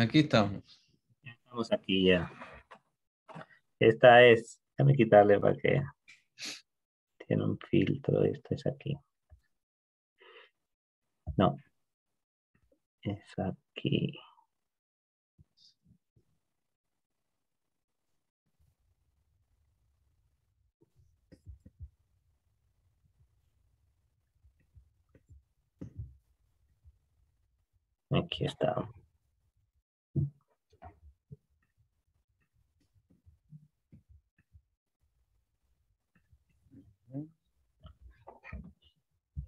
Aquí estamos. Estamos aquí ya. Esta es, déjame quitarle para que tiene un filtro. Esto es aquí. No. Es aquí. Aquí estamos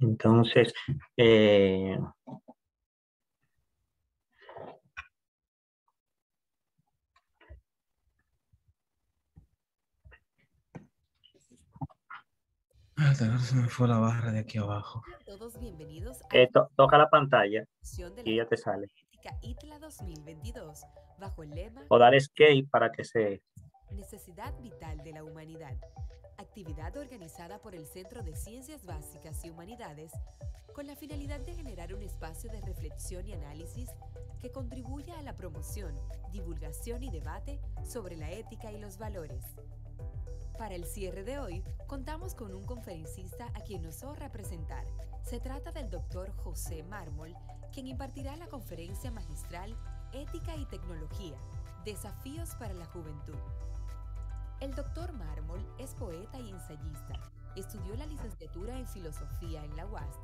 Entonces, eh, ah, se me fue la barra de aquí abajo. Todos bienvenidos a... eh, to toca la pantalla y ya te sale. ITLA 2022, bajo el lema... O dar escape para que se... Necesidad vital de la humanidad actividad organizada por el Centro de Ciencias Básicas y Humanidades, con la finalidad de generar un espacio de reflexión y análisis que contribuya a la promoción, divulgación y debate sobre la ética y los valores. Para el cierre de hoy, contamos con un conferencista a quien nos honra presentar. Se trata del doctor José Mármol, quien impartirá la conferencia magistral Ética y Tecnología, Desafíos para la Juventud, el doctor Mármol es poeta y ensayista. Estudió la licenciatura en filosofía en la UAS.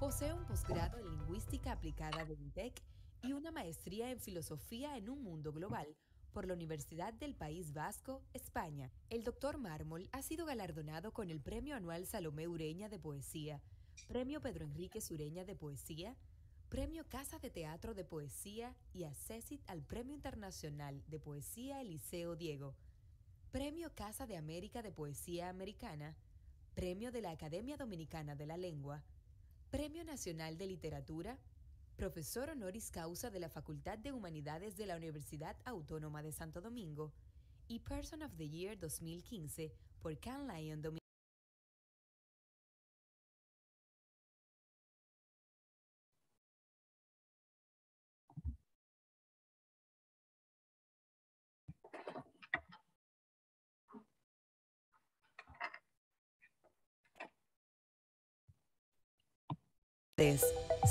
Posee un posgrado en lingüística aplicada de INTEC y una maestría en filosofía en un mundo global por la Universidad del País Vasco, España. El doctor Mármol ha sido galardonado con el Premio Anual Salomé Ureña de Poesía, Premio Pedro Enríquez Ureña de Poesía, Premio Casa de Teatro de Poesía y Acesit al Premio Internacional de Poesía Eliseo Diego. Premio Casa de América de Poesía Americana, Premio de la Academia Dominicana de la Lengua, Premio Nacional de Literatura, profesor honoris causa de la Facultad de Humanidades de la Universidad Autónoma de Santo Domingo y Person of the Year 2015 por Can Lion Dominicana.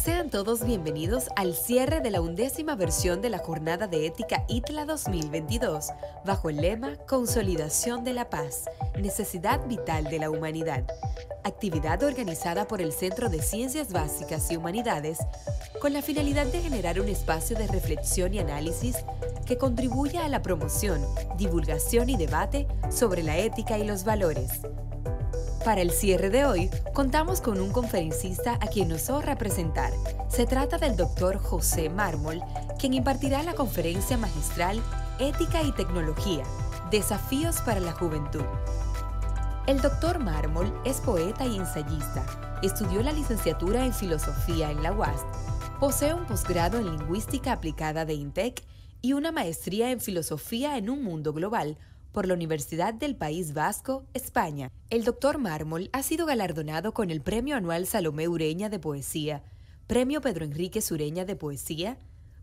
Sean todos bienvenidos al cierre de la undécima versión de la Jornada de Ética ITLA 2022, bajo el lema Consolidación de la Paz, Necesidad Vital de la Humanidad, actividad organizada por el Centro de Ciencias Básicas y Humanidades, con la finalidad de generar un espacio de reflexión y análisis que contribuya a la promoción, divulgación y debate sobre la ética y los valores para el cierre de hoy, contamos con un conferencista a quien nos honra presentar. Se trata del doctor José Mármol, quien impartirá la conferencia magistral Ética y Tecnología, Desafíos para la Juventud. El doctor Mármol es poeta y ensayista, estudió la licenciatura en Filosofía en la UAS, posee un posgrado en Lingüística Aplicada de INTEC y una maestría en Filosofía en un Mundo Global, por la Universidad del País Vasco, España. El doctor Mármol ha sido galardonado con el Premio Anual Salomé Ureña de Poesía, Premio Pedro Enrique Ureña de Poesía,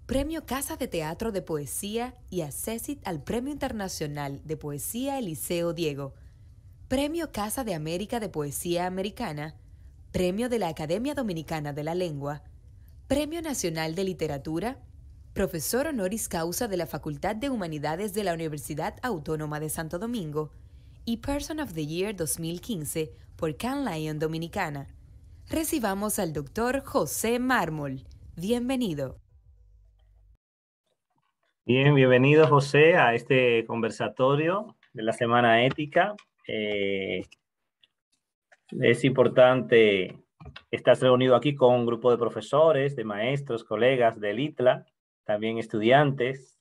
Premio Casa de Teatro de Poesía y accesit al Premio Internacional de Poesía Eliseo Diego, Premio Casa de América de Poesía Americana, Premio de la Academia Dominicana de la Lengua, Premio Nacional de Literatura, profesor honoris causa de la Facultad de Humanidades de la Universidad Autónoma de Santo Domingo y Person of the Year 2015 por Can Lion Dominicana. Recibamos al doctor José Mármol. Bienvenido. Bien, bienvenido José a este conversatorio de la Semana Ética. Eh, es importante estar reunido aquí con un grupo de profesores, de maestros, colegas del ITLA, también estudiantes.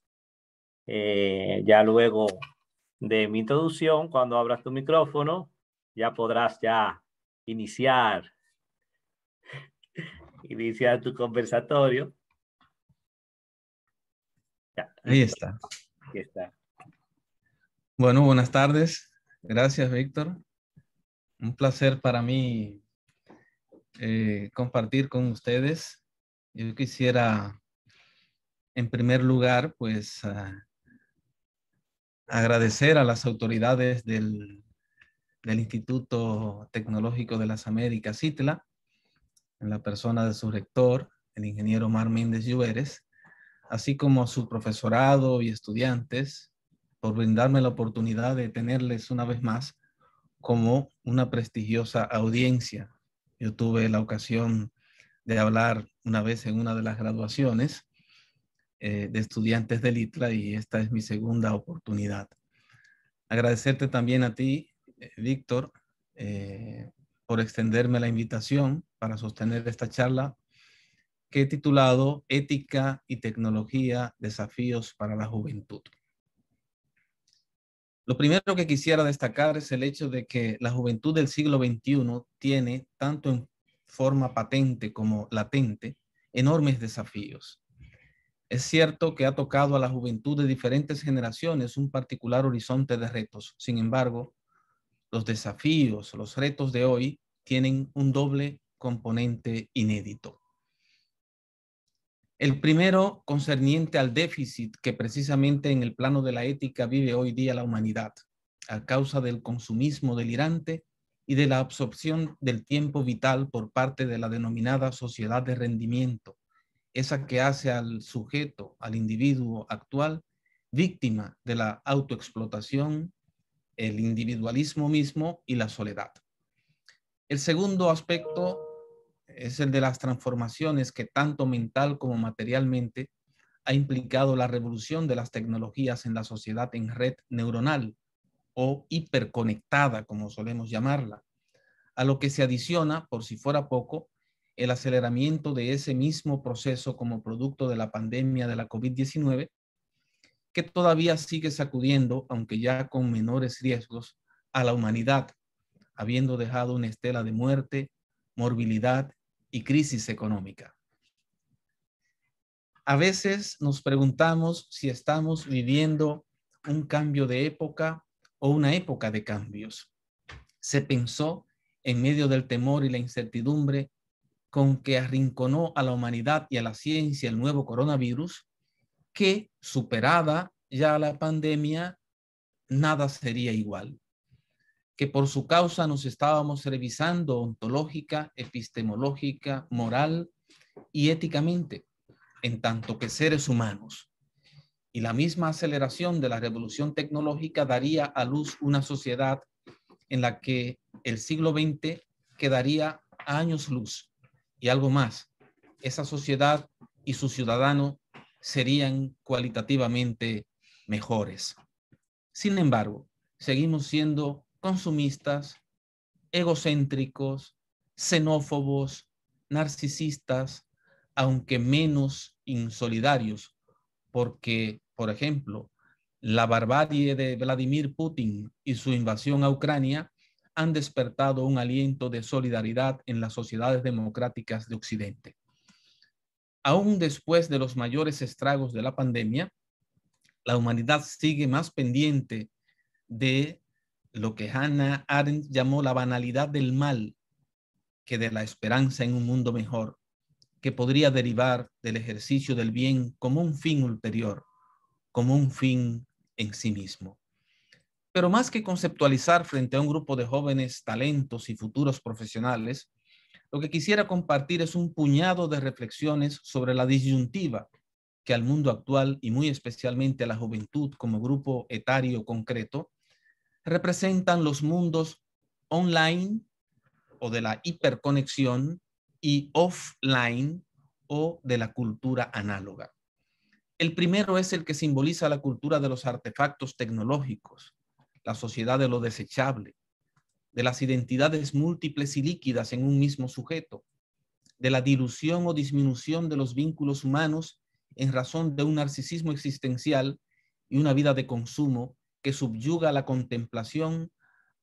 Eh, ya luego de mi introducción, cuando abras tu micrófono, ya podrás ya iniciar, iniciar tu conversatorio. Ahí está. está. Bueno, buenas tardes. Gracias, Víctor. Un placer para mí eh, compartir con ustedes. Yo quisiera en primer lugar, pues ah, agradecer a las autoridades del, Instituto Tecnológico de las Américas, ITLA, en la persona de su rector, el ingeniero Mar Méndez Lluveres, así como a su profesorado y estudiantes, por brindarme la oportunidad de tenerles una vez más como una prestigiosa audiencia. Yo tuve la ocasión de hablar una vez en una de las graduaciones eh, de estudiantes del ITLA y esta es mi segunda oportunidad. Agradecerte también a ti, eh, Víctor, eh, por extenderme la invitación para sostener esta charla que he titulado Ética y Tecnología, Desafíos para la Juventud. Lo primero que quisiera destacar es el hecho de que la juventud del siglo XXI tiene, tanto en forma patente como latente, enormes desafíos. Es cierto que ha tocado a la juventud de diferentes generaciones un particular horizonte de retos. Sin embargo, los desafíos, los retos de hoy tienen un doble componente inédito. El primero concerniente al déficit que precisamente en el plano de la ética vive hoy día la humanidad, a causa del consumismo delirante y de la absorción del tiempo vital por parte de la denominada sociedad de rendimiento esa que hace al sujeto, al individuo actual, víctima de la autoexplotación, el individualismo mismo y la soledad. El segundo aspecto es el de las transformaciones que tanto mental como materialmente ha implicado la revolución de las tecnologías en la sociedad en red neuronal o hiperconectada, como solemos llamarla, a lo que se adiciona, por si fuera poco, el aceleramiento de ese mismo proceso como producto de la pandemia de la COVID-19, que todavía sigue sacudiendo, aunque ya con menores riesgos, a la humanidad, habiendo dejado una estela de muerte, morbilidad y crisis económica. A veces nos preguntamos si estamos viviendo un cambio de época o una época de cambios. Se pensó en medio del temor y la incertidumbre con que arrinconó a la humanidad y a la ciencia el nuevo coronavirus, que superada ya la pandemia, nada sería igual, que por su causa nos estábamos revisando ontológica, epistemológica, moral y éticamente, en tanto que seres humanos. Y la misma aceleración de la revolución tecnológica daría a luz una sociedad en la que el siglo XX quedaría años luz y algo más, esa sociedad y su ciudadano serían cualitativamente mejores. Sin embargo, seguimos siendo consumistas, egocéntricos, xenófobos, narcisistas, aunque menos insolidarios, porque, por ejemplo, la barbarie de Vladimir Putin y su invasión a Ucrania han despertado un aliento de solidaridad en las sociedades democráticas de Occidente. Aún después de los mayores estragos de la pandemia, la humanidad sigue más pendiente de lo que Hannah Arendt llamó la banalidad del mal que de la esperanza en un mundo mejor, que podría derivar del ejercicio del bien como un fin ulterior, como un fin en sí mismo. Pero más que conceptualizar frente a un grupo de jóvenes talentos y futuros profesionales, lo que quisiera compartir es un puñado de reflexiones sobre la disyuntiva que al mundo actual y muy especialmente a la juventud como grupo etario concreto representan los mundos online o de la hiperconexión y offline o de la cultura análoga. El primero es el que simboliza la cultura de los artefactos tecnológicos, la sociedad de lo desechable, de las identidades múltiples y líquidas en un mismo sujeto, de la dilución o disminución de los vínculos humanos en razón de un narcisismo existencial y una vida de consumo que subyuga la contemplación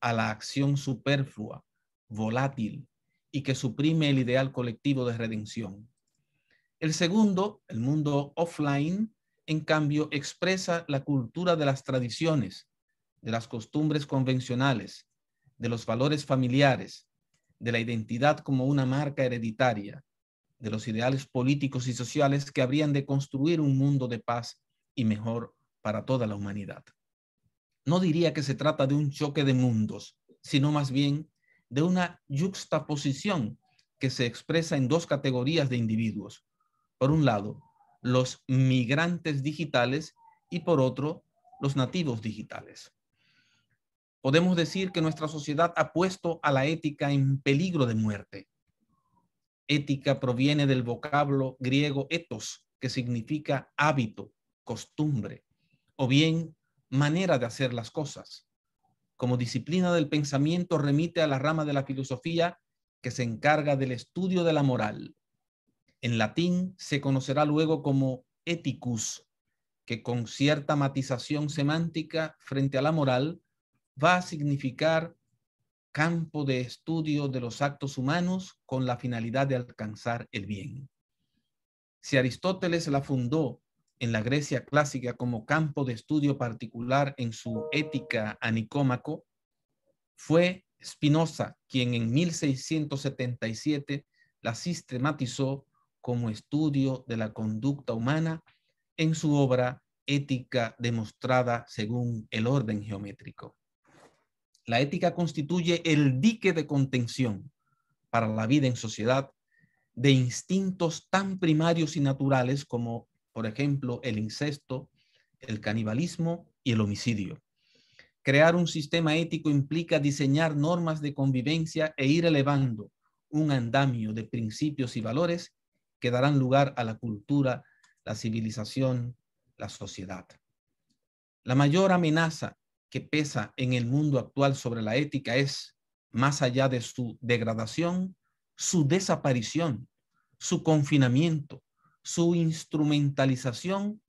a la acción superflua, volátil, y que suprime el ideal colectivo de redención. El segundo, el mundo offline, en cambio, expresa la cultura de las tradiciones, de las costumbres convencionales, de los valores familiares, de la identidad como una marca hereditaria, de los ideales políticos y sociales que habrían de construir un mundo de paz y mejor para toda la humanidad. No diría que se trata de un choque de mundos, sino más bien de una yuxtaposición que se expresa en dos categorías de individuos. Por un lado, los migrantes digitales y por otro, los nativos digitales. Podemos decir que nuestra sociedad ha puesto a la ética en peligro de muerte. Ética proviene del vocablo griego etos, que significa hábito, costumbre, o bien manera de hacer las cosas. Como disciplina del pensamiento remite a la rama de la filosofía que se encarga del estudio de la moral. En latín se conocerá luego como eticus, que con cierta matización semántica frente a la moral va a significar campo de estudio de los actos humanos con la finalidad de alcanzar el bien. Si Aristóteles la fundó en la Grecia clásica como campo de estudio particular en su ética a Nicómaco, fue Spinoza quien en 1677 la sistematizó como estudio de la conducta humana en su obra Ética demostrada según el orden geométrico. La ética constituye el dique de contención para la vida en sociedad de instintos tan primarios y naturales como, por ejemplo, el incesto, el canibalismo y el homicidio. Crear un sistema ético implica diseñar normas de convivencia e ir elevando un andamio de principios y valores que darán lugar a la cultura, la civilización, la sociedad. La mayor amenaza que pesa en el mundo actual sobre la ética es, más allá de su degradación, su desaparición, su confinamiento, su instrumentalización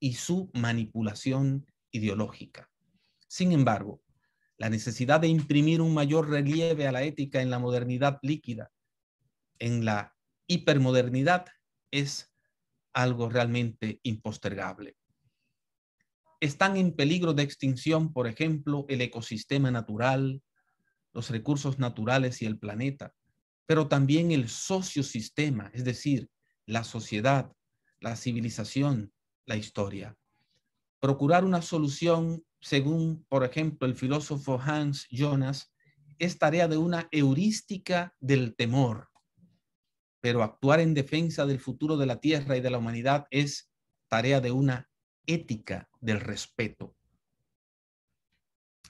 y su manipulación ideológica. Sin embargo, la necesidad de imprimir un mayor relieve a la ética en la modernidad líquida, en la hipermodernidad, es algo realmente impostergable están en peligro de extinción, por ejemplo, el ecosistema natural, los recursos naturales y el planeta, pero también el sociosistema, es decir, la sociedad, la civilización, la historia. Procurar una solución, según, por ejemplo, el filósofo Hans Jonas, es tarea de una heurística del temor, pero actuar en defensa del futuro de la Tierra y de la humanidad es tarea de una ética del respeto.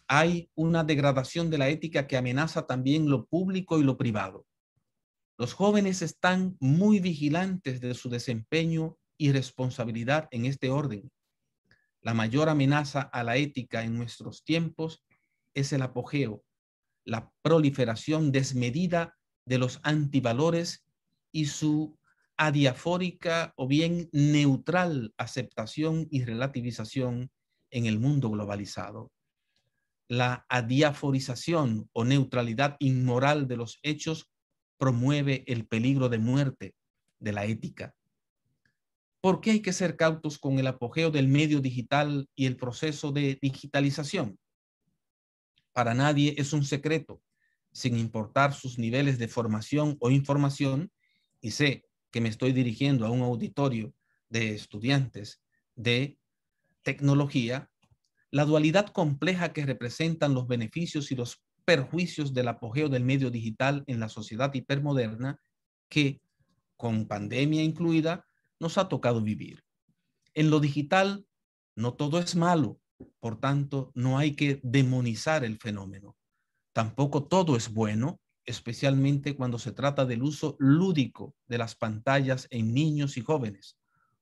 Hay una degradación de la ética que amenaza también lo público y lo privado. Los jóvenes están muy vigilantes de su desempeño y responsabilidad en este orden. La mayor amenaza a la ética en nuestros tiempos es el apogeo, la proliferación desmedida de los antivalores y su adiafórica o bien neutral aceptación y relativización en el mundo globalizado. La adiaforización o neutralidad inmoral de los hechos promueve el peligro de muerte de la ética. ¿Por qué hay que ser cautos con el apogeo del medio digital y el proceso de digitalización? Para nadie es un secreto, sin importar sus niveles de formación o información, y sé que me estoy dirigiendo a un auditorio de estudiantes de tecnología, la dualidad compleja que representan los beneficios y los perjuicios del apogeo del medio digital en la sociedad hipermoderna que, con pandemia incluida, nos ha tocado vivir. En lo digital, no todo es malo, por tanto, no hay que demonizar el fenómeno. Tampoco todo es bueno, especialmente cuando se trata del uso lúdico de las pantallas en niños y jóvenes,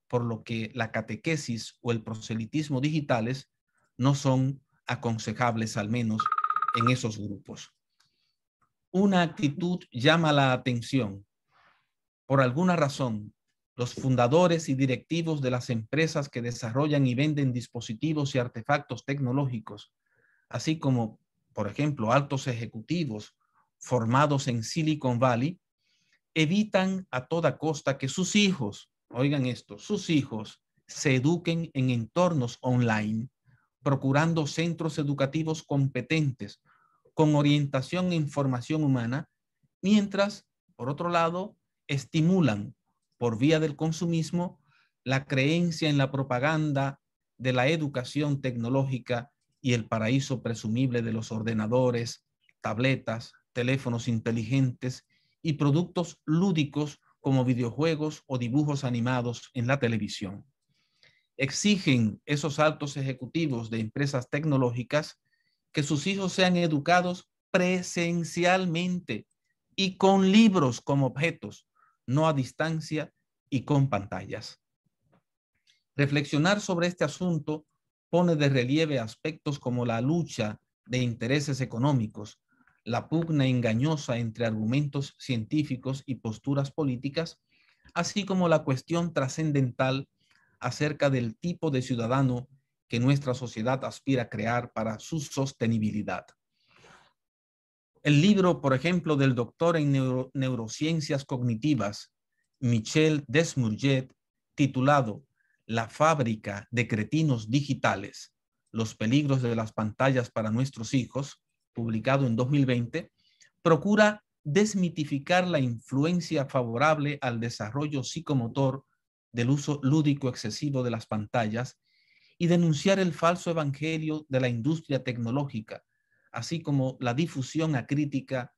por lo que la catequesis o el proselitismo digitales no son aconsejables al menos en esos grupos. Una actitud llama la atención. Por alguna razón, los fundadores y directivos de las empresas que desarrollan y venden dispositivos y artefactos tecnológicos, así como, por ejemplo, altos ejecutivos formados en Silicon Valley evitan a toda costa que sus hijos, oigan esto, sus hijos se eduquen en entornos online, procurando centros educativos competentes con orientación en formación humana, mientras, por otro lado, estimulan por vía del consumismo la creencia en la propaganda de la educación tecnológica y el paraíso presumible de los ordenadores, tabletas, teléfonos inteligentes y productos lúdicos como videojuegos o dibujos animados en la televisión. Exigen esos altos ejecutivos de empresas tecnológicas que sus hijos sean educados presencialmente y con libros como objetos, no a distancia y con pantallas. Reflexionar sobre este asunto pone de relieve aspectos como la lucha de intereses económicos, la pugna engañosa entre argumentos científicos y posturas políticas, así como la cuestión trascendental acerca del tipo de ciudadano que nuestra sociedad aspira a crear para su sostenibilidad. El libro, por ejemplo, del doctor en neurociencias cognitivas, Michel Desmurget, titulado La fábrica de cretinos digitales, los peligros de las pantallas para nuestros hijos, publicado en 2020, procura desmitificar la influencia favorable al desarrollo psicomotor del uso lúdico excesivo de las pantallas y denunciar el falso evangelio de la industria tecnológica, así como la difusión acrítica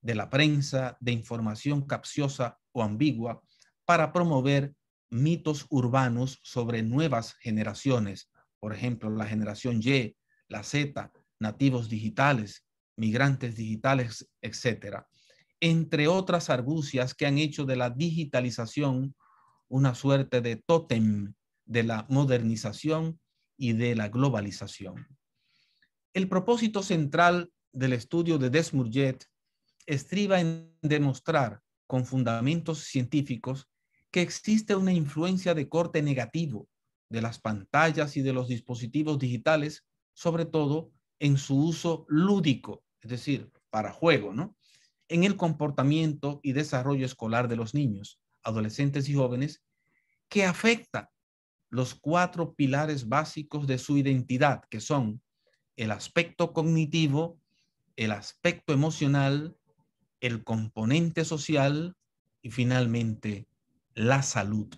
de la prensa de información capciosa o ambigua para promover mitos urbanos sobre nuevas generaciones, por ejemplo, la generación Y, la Z, nativos digitales, migrantes digitales, etcétera, Entre otras argucias que han hecho de la digitalización una suerte de tótem de la modernización y de la globalización. El propósito central del estudio de Desmurget estriba en demostrar con fundamentos científicos que existe una influencia de corte negativo de las pantallas y de los dispositivos digitales, sobre todo en su uso lúdico, es decir, para juego, ¿no? En el comportamiento y desarrollo escolar de los niños, adolescentes y jóvenes, que afecta los cuatro pilares básicos de su identidad, que son el aspecto cognitivo, el aspecto emocional, el componente social y finalmente la salud.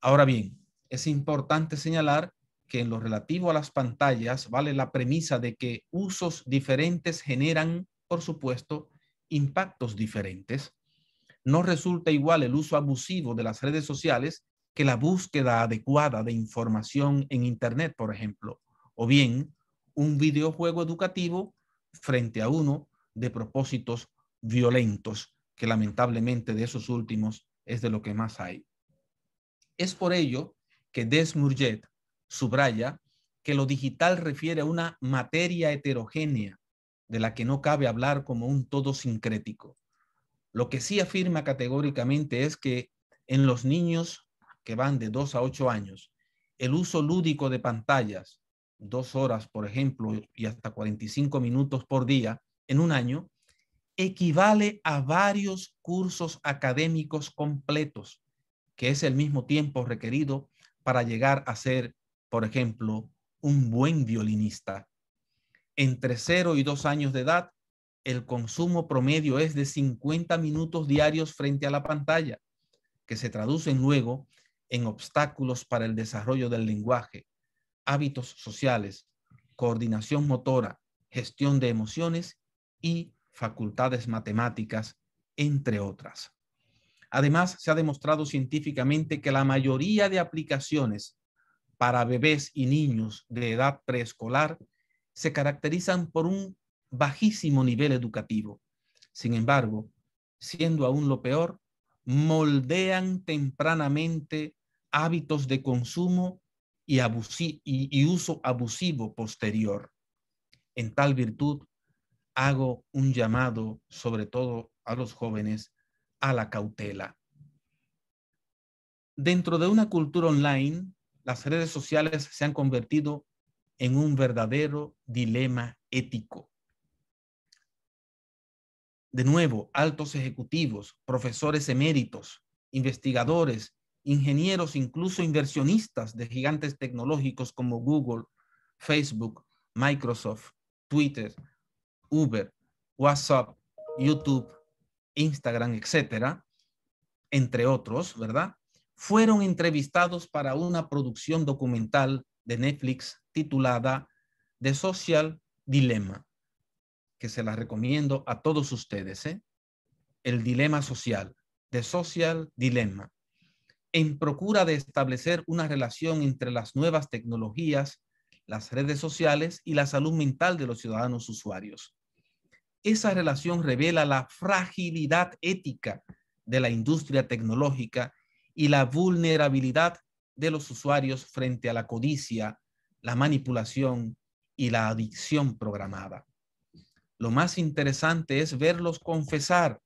Ahora bien, es importante señalar en lo relativo a las pantallas vale la premisa de que usos diferentes generan, por supuesto, impactos diferentes. No resulta igual el uso abusivo de las redes sociales que la búsqueda adecuada de información en Internet, por ejemplo, o bien un videojuego educativo frente a uno de propósitos violentos, que lamentablemente de esos últimos es de lo que más hay. Es por ello que Desmurget subraya que lo digital refiere a una materia heterogénea de la que no cabe hablar como un todo sincrético. Lo que sí afirma categóricamente es que en los niños que van de 2 a 8 años, el uso lúdico de pantallas, dos horas, por ejemplo, y hasta 45 minutos por día en un año, equivale a varios cursos académicos completos, que es el mismo tiempo requerido para llegar a ser por ejemplo, un buen violinista. Entre 0 y 2 años de edad, el consumo promedio es de 50 minutos diarios frente a la pantalla, que se traducen luego en obstáculos para el desarrollo del lenguaje, hábitos sociales, coordinación motora, gestión de emociones y facultades matemáticas, entre otras. Además, se ha demostrado científicamente que la mayoría de aplicaciones para bebés y niños de edad preescolar se caracterizan por un bajísimo nivel educativo. Sin embargo, siendo aún lo peor, moldean tempranamente hábitos de consumo y, uso abusivo posterior. En tal virtud, hago un llamado, sobre todo a los jóvenes, a la cautela. Dentro de una cultura online, las redes sociales se han convertido en un verdadero dilema ético. De nuevo, altos ejecutivos, profesores eméritos, investigadores, ingenieros, incluso inversionistas de gigantes tecnológicos como Google, Facebook, Microsoft, Twitter, Uber, WhatsApp, YouTube, Instagram, etcétera, entre otros, ¿verdad? fueron entrevistados para una producción documental de Netflix titulada The Social Dilemma, que se la recomiendo a todos ustedes. ¿eh? El dilema social, The Social Dilemma, en procura de establecer una relación entre las nuevas tecnologías, las redes sociales y la salud mental de los ciudadanos usuarios. Esa relación revela la fragilidad ética de la industria tecnológica y la vulnerabilidad de los usuarios frente a la codicia, la manipulación y la adicción programada. Lo más interesante es verlos confesar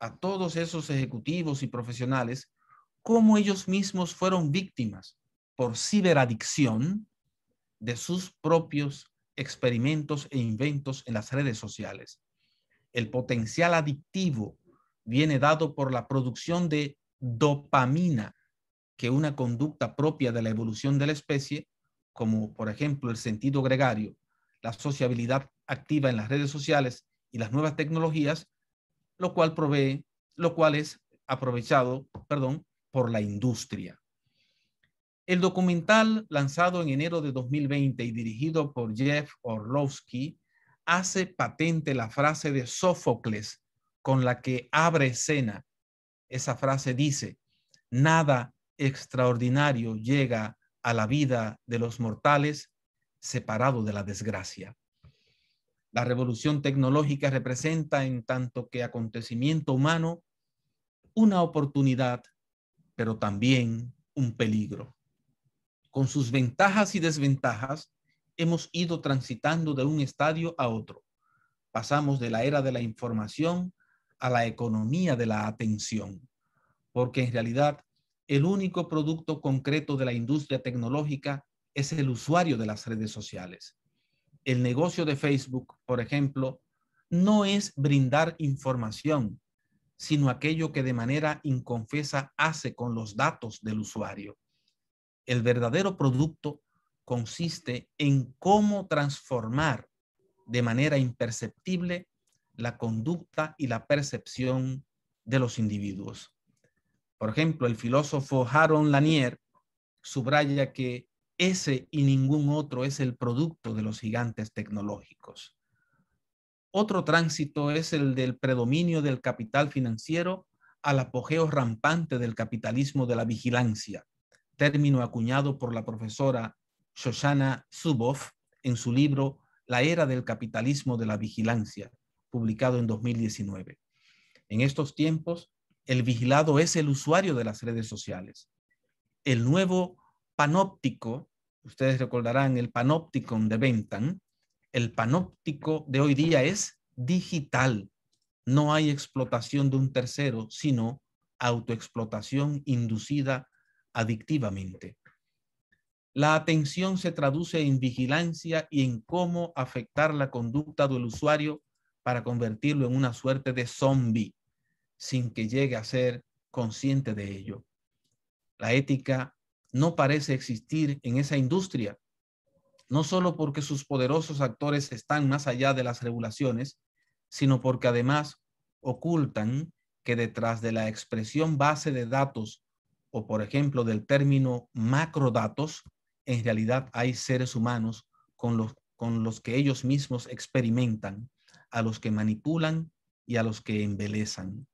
a todos esos ejecutivos y profesionales cómo ellos mismos fueron víctimas por ciberadicción de sus propios experimentos e inventos en las redes sociales. El potencial adictivo viene dado por la producción de dopamina, que una conducta propia de la evolución de la especie, como por ejemplo el sentido gregario, la sociabilidad activa en las redes sociales y las nuevas tecnologías, lo cual provee, lo cual es aprovechado, perdón, por la industria. El documental lanzado en enero de 2020 y dirigido por Jeff Orlovsky hace patente la frase de Sófocles con la que abre escena esa frase dice, nada extraordinario llega a la vida de los mortales separado de la desgracia. La revolución tecnológica representa en tanto que acontecimiento humano una oportunidad, pero también un peligro. Con sus ventajas y desventajas, hemos ido transitando de un estadio a otro. Pasamos de la era de la información a la economía de la atención, porque en realidad el único producto concreto de la industria tecnológica es el usuario de las redes sociales. El negocio de Facebook, por ejemplo, no es brindar información, sino aquello que de manera inconfesa hace con los datos del usuario. El verdadero producto consiste en cómo transformar de manera imperceptible la conducta y la percepción de los individuos. Por ejemplo, el filósofo Harold Lanier subraya que ese y ningún otro es el producto de los gigantes tecnológicos. Otro tránsito es el del predominio del capital financiero al apogeo rampante del capitalismo de la vigilancia, término acuñado por la profesora Shoshana Zuboff en su libro La era del capitalismo de la vigilancia, publicado en 2019. En estos tiempos, el vigilado es el usuario de las redes sociales. El nuevo panóptico, ustedes recordarán el panóptico de Bentham, el panóptico de hoy día es digital. No hay explotación de un tercero, sino autoexplotación inducida adictivamente. La atención se traduce en vigilancia y en cómo afectar la conducta del usuario para convertirlo en una suerte de zombie sin que llegue a ser consciente de ello. La ética no parece existir en esa industria, no solo porque sus poderosos actores están más allá de las regulaciones, sino porque además ocultan que detrás de la expresión base de datos o por ejemplo del término macrodatos, en realidad hay seres humanos con los, con los que ellos mismos experimentan a los que manipulan y a los que embelezan.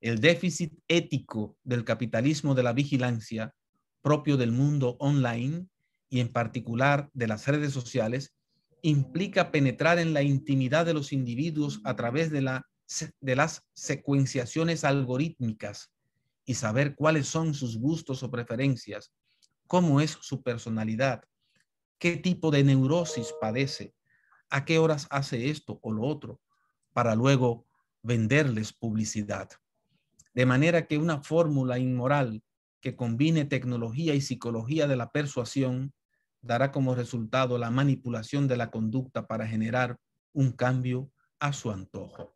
El déficit ético del capitalismo de la vigilancia propio del mundo online y en particular de las redes sociales implica penetrar en la intimidad de los individuos a través de, la, de las secuenciaciones algorítmicas y saber cuáles son sus gustos o preferencias, cómo es su personalidad, qué tipo de neurosis padece, a qué horas hace esto o lo otro, para luego venderles publicidad. De manera que una fórmula inmoral que combine tecnología y psicología de la persuasión dará como resultado la manipulación de la conducta para generar un cambio a su antojo.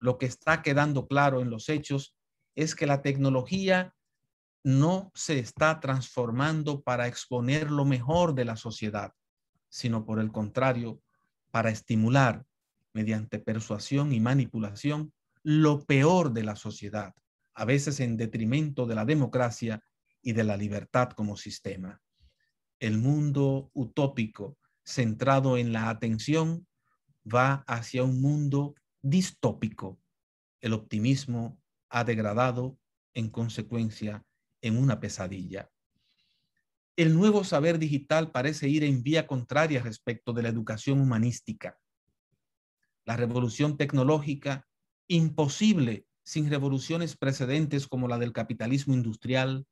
Lo que está quedando claro en los hechos es que la tecnología no se está transformando para exponer lo mejor de la sociedad, sino por el contrario, para estimular mediante persuasión y manipulación lo peor de la sociedad, a veces en detrimento de la democracia y de la libertad como sistema. El mundo utópico centrado en la atención va hacia un mundo distópico. El optimismo ha degradado en consecuencia en una pesadilla el nuevo saber digital parece ir en vía contraria respecto de la educación humanística. La revolución tecnológica, imposible sin revoluciones precedentes como la del capitalismo industrial,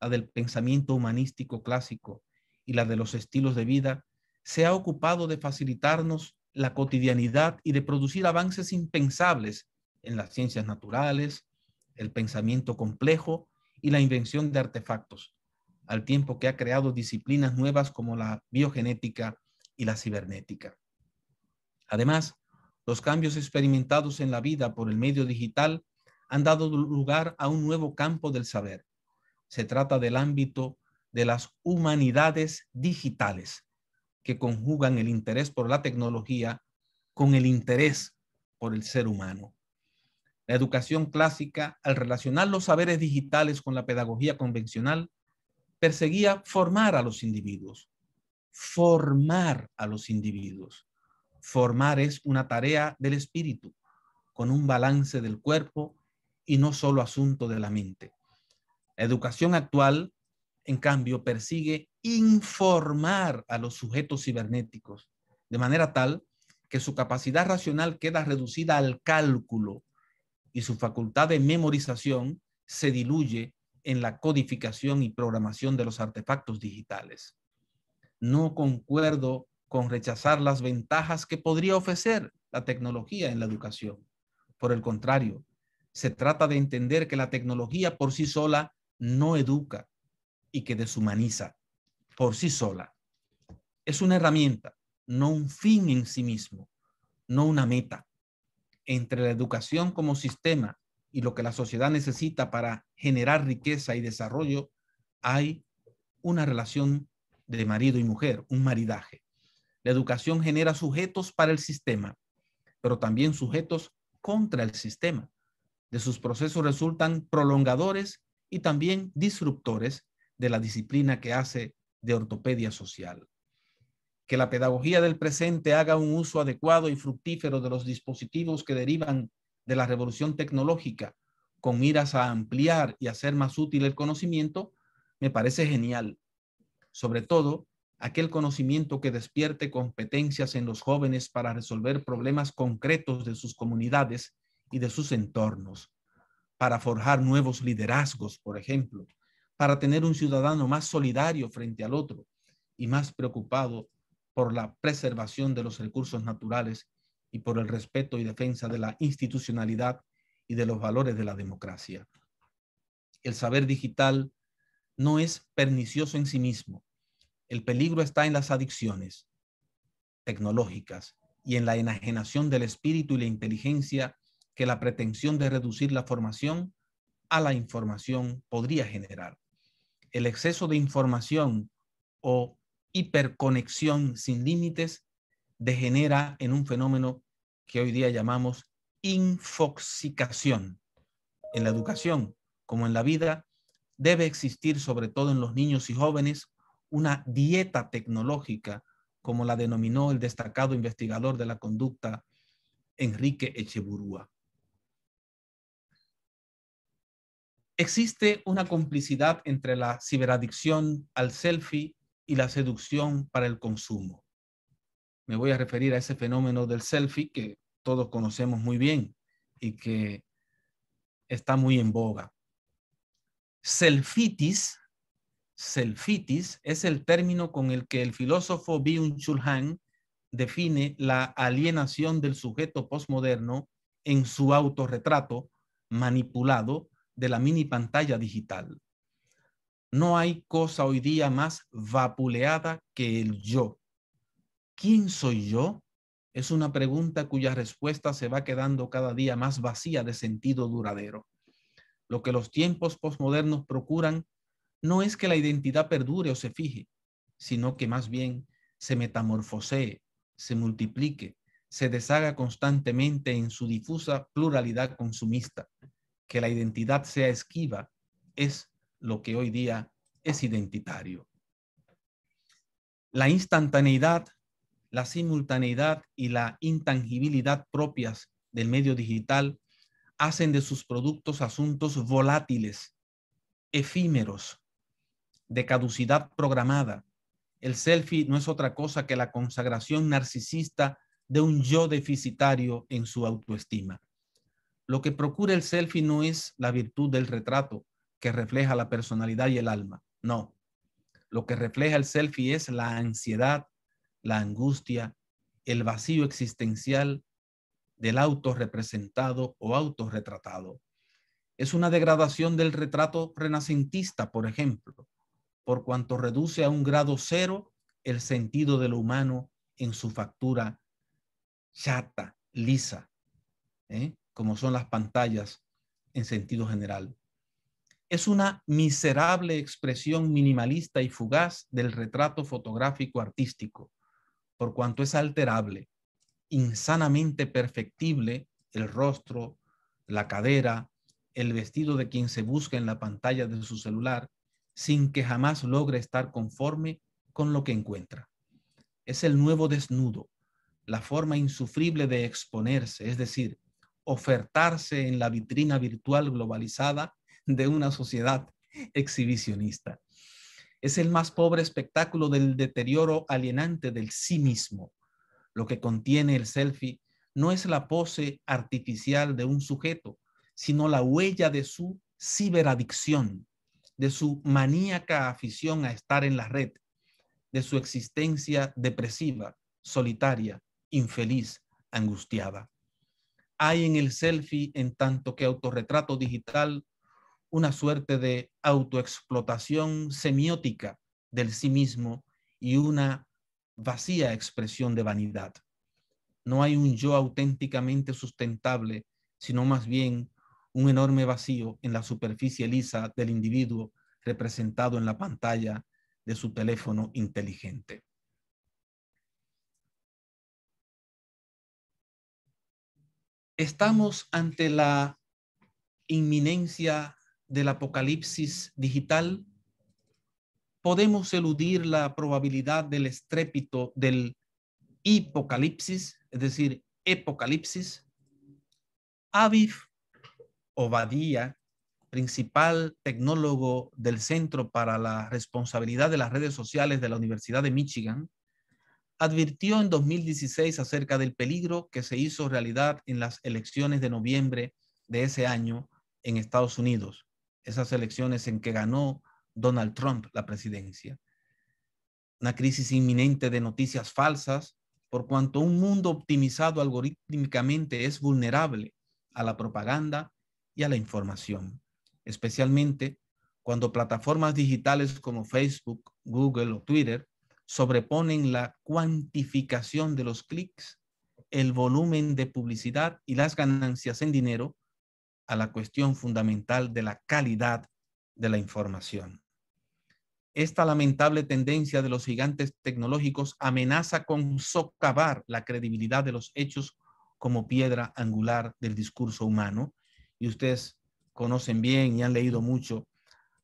la del pensamiento humanístico clásico y la de los estilos de vida, se ha ocupado de facilitarnos la cotidianidad y de producir avances impensables en las ciencias naturales, el pensamiento complejo y la invención de artefactos al tiempo que ha creado disciplinas nuevas como la biogenética y la cibernética. Además, los cambios experimentados en la vida por el medio digital han dado lugar a un nuevo campo del saber. Se trata del ámbito de las humanidades digitales, que conjugan el interés por la tecnología con el interés por el ser humano. La educación clásica, al relacionar los saberes digitales con la pedagogía convencional, perseguía formar a los individuos. Formar a los individuos. Formar es una tarea del espíritu, con un balance del cuerpo y no solo asunto de la mente. La educación actual, en cambio, persigue informar a los sujetos cibernéticos, de manera tal que su capacidad racional queda reducida al cálculo y su facultad de memorización se diluye en la codificación y programación de los artefactos digitales. No concuerdo con rechazar las ventajas que podría ofrecer la tecnología en la educación. Por el contrario, se trata de entender que la tecnología por sí sola no educa y que deshumaniza por sí sola. Es una herramienta, no un fin en sí mismo, no una meta. Entre la educación como sistema y lo que la sociedad necesita para generar riqueza y desarrollo, hay una relación de marido y mujer, un maridaje. La educación genera sujetos para el sistema, pero también sujetos contra el sistema. De sus procesos resultan prolongadores y también disruptores de la disciplina que hace de ortopedia social. Que la pedagogía del presente haga un uso adecuado y fructífero de los dispositivos que derivan de la revolución tecnológica con miras a ampliar y hacer más útil el conocimiento, me parece genial. Sobre todo, aquel conocimiento que despierte competencias en los jóvenes para resolver problemas concretos de sus comunidades y de sus entornos, para forjar nuevos liderazgos, por ejemplo, para tener un ciudadano más solidario frente al otro y más preocupado por la preservación de los recursos naturales y por el respeto y defensa de la institucionalidad y de los valores de la democracia. El saber digital no es pernicioso en sí mismo. El peligro está en las adicciones tecnológicas y en la enajenación del espíritu y la inteligencia que la pretensión de reducir la formación a la información podría generar. El exceso de información o hiperconexión sin límites degenera en un fenómeno que hoy día llamamos infoxicación. En la educación, como en la vida, debe existir, sobre todo en los niños y jóvenes, una dieta tecnológica, como la denominó el destacado investigador de la conducta Enrique Echeburúa. Existe una complicidad entre la ciberadicción al selfie y la seducción para el consumo me voy a referir a ese fenómeno del selfie que todos conocemos muy bien y que está muy en boga. Selfitis, selfitis es el término con el que el filósofo Byung-Chul Han define la alienación del sujeto postmoderno en su autorretrato manipulado de la mini pantalla digital. No hay cosa hoy día más vapuleada que el yo, ¿quién soy yo? Es una pregunta cuya respuesta se va quedando cada día más vacía de sentido duradero. Lo que los tiempos posmodernos procuran no es que la identidad perdure o se fije, sino que más bien se metamorfosee, se multiplique, se deshaga constantemente en su difusa pluralidad consumista. Que la identidad sea esquiva es lo que hoy día es identitario. La instantaneidad la simultaneidad y la intangibilidad propias del medio digital hacen de sus productos asuntos volátiles, efímeros, de caducidad programada. El selfie no es otra cosa que la consagración narcisista de un yo deficitario en su autoestima. Lo que procura el selfie no es la virtud del retrato que refleja la personalidad y el alma, no. Lo que refleja el selfie es la ansiedad la angustia, el vacío existencial del autorrepresentado representado o autorretratado. Es una degradación del retrato renacentista, por ejemplo, por cuanto reduce a un grado cero el sentido de lo humano en su factura chata, lisa, ¿eh? como son las pantallas en sentido general. Es una miserable expresión minimalista y fugaz del retrato fotográfico artístico, por cuanto es alterable, insanamente perfectible el rostro, la cadera, el vestido de quien se busca en la pantalla de su celular, sin que jamás logre estar conforme con lo que encuentra. Es el nuevo desnudo, la forma insufrible de exponerse, es decir, ofertarse en la vitrina virtual globalizada de una sociedad exhibicionista es el más pobre espectáculo del deterioro alienante del sí mismo. Lo que contiene el selfie no es la pose artificial de un sujeto, sino la huella de su ciberadicción, de su maníaca afición a estar en la red, de su existencia depresiva, solitaria, infeliz, angustiada. Hay en el selfie, en tanto que autorretrato digital, una suerte de autoexplotación semiótica del sí mismo y una vacía expresión de vanidad. No hay un yo auténticamente sustentable, sino más bien un enorme vacío en la superficie lisa del individuo representado en la pantalla de su teléfono inteligente. Estamos ante la inminencia del apocalipsis digital, podemos eludir la probabilidad del estrépito del hipocalipsis, es decir, epocalipsis. Aviv Obadía, principal tecnólogo del Centro para la Responsabilidad de las Redes Sociales de la Universidad de Michigan, advirtió en 2016 acerca del peligro que se hizo realidad en las elecciones de noviembre de ese año en Estados Unidos esas elecciones en que ganó Donald Trump la presidencia. Una crisis inminente de noticias falsas, por cuanto un mundo optimizado algorítmicamente es vulnerable a la propaganda y a la información, especialmente cuando plataformas digitales como Facebook, Google o Twitter sobreponen la cuantificación de los clics, el volumen de publicidad y las ganancias en dinero a la cuestión fundamental de la calidad de la información. Esta lamentable tendencia de los gigantes tecnológicos amenaza con socavar la credibilidad de los hechos como piedra angular del discurso humano. Y ustedes conocen bien y han leído mucho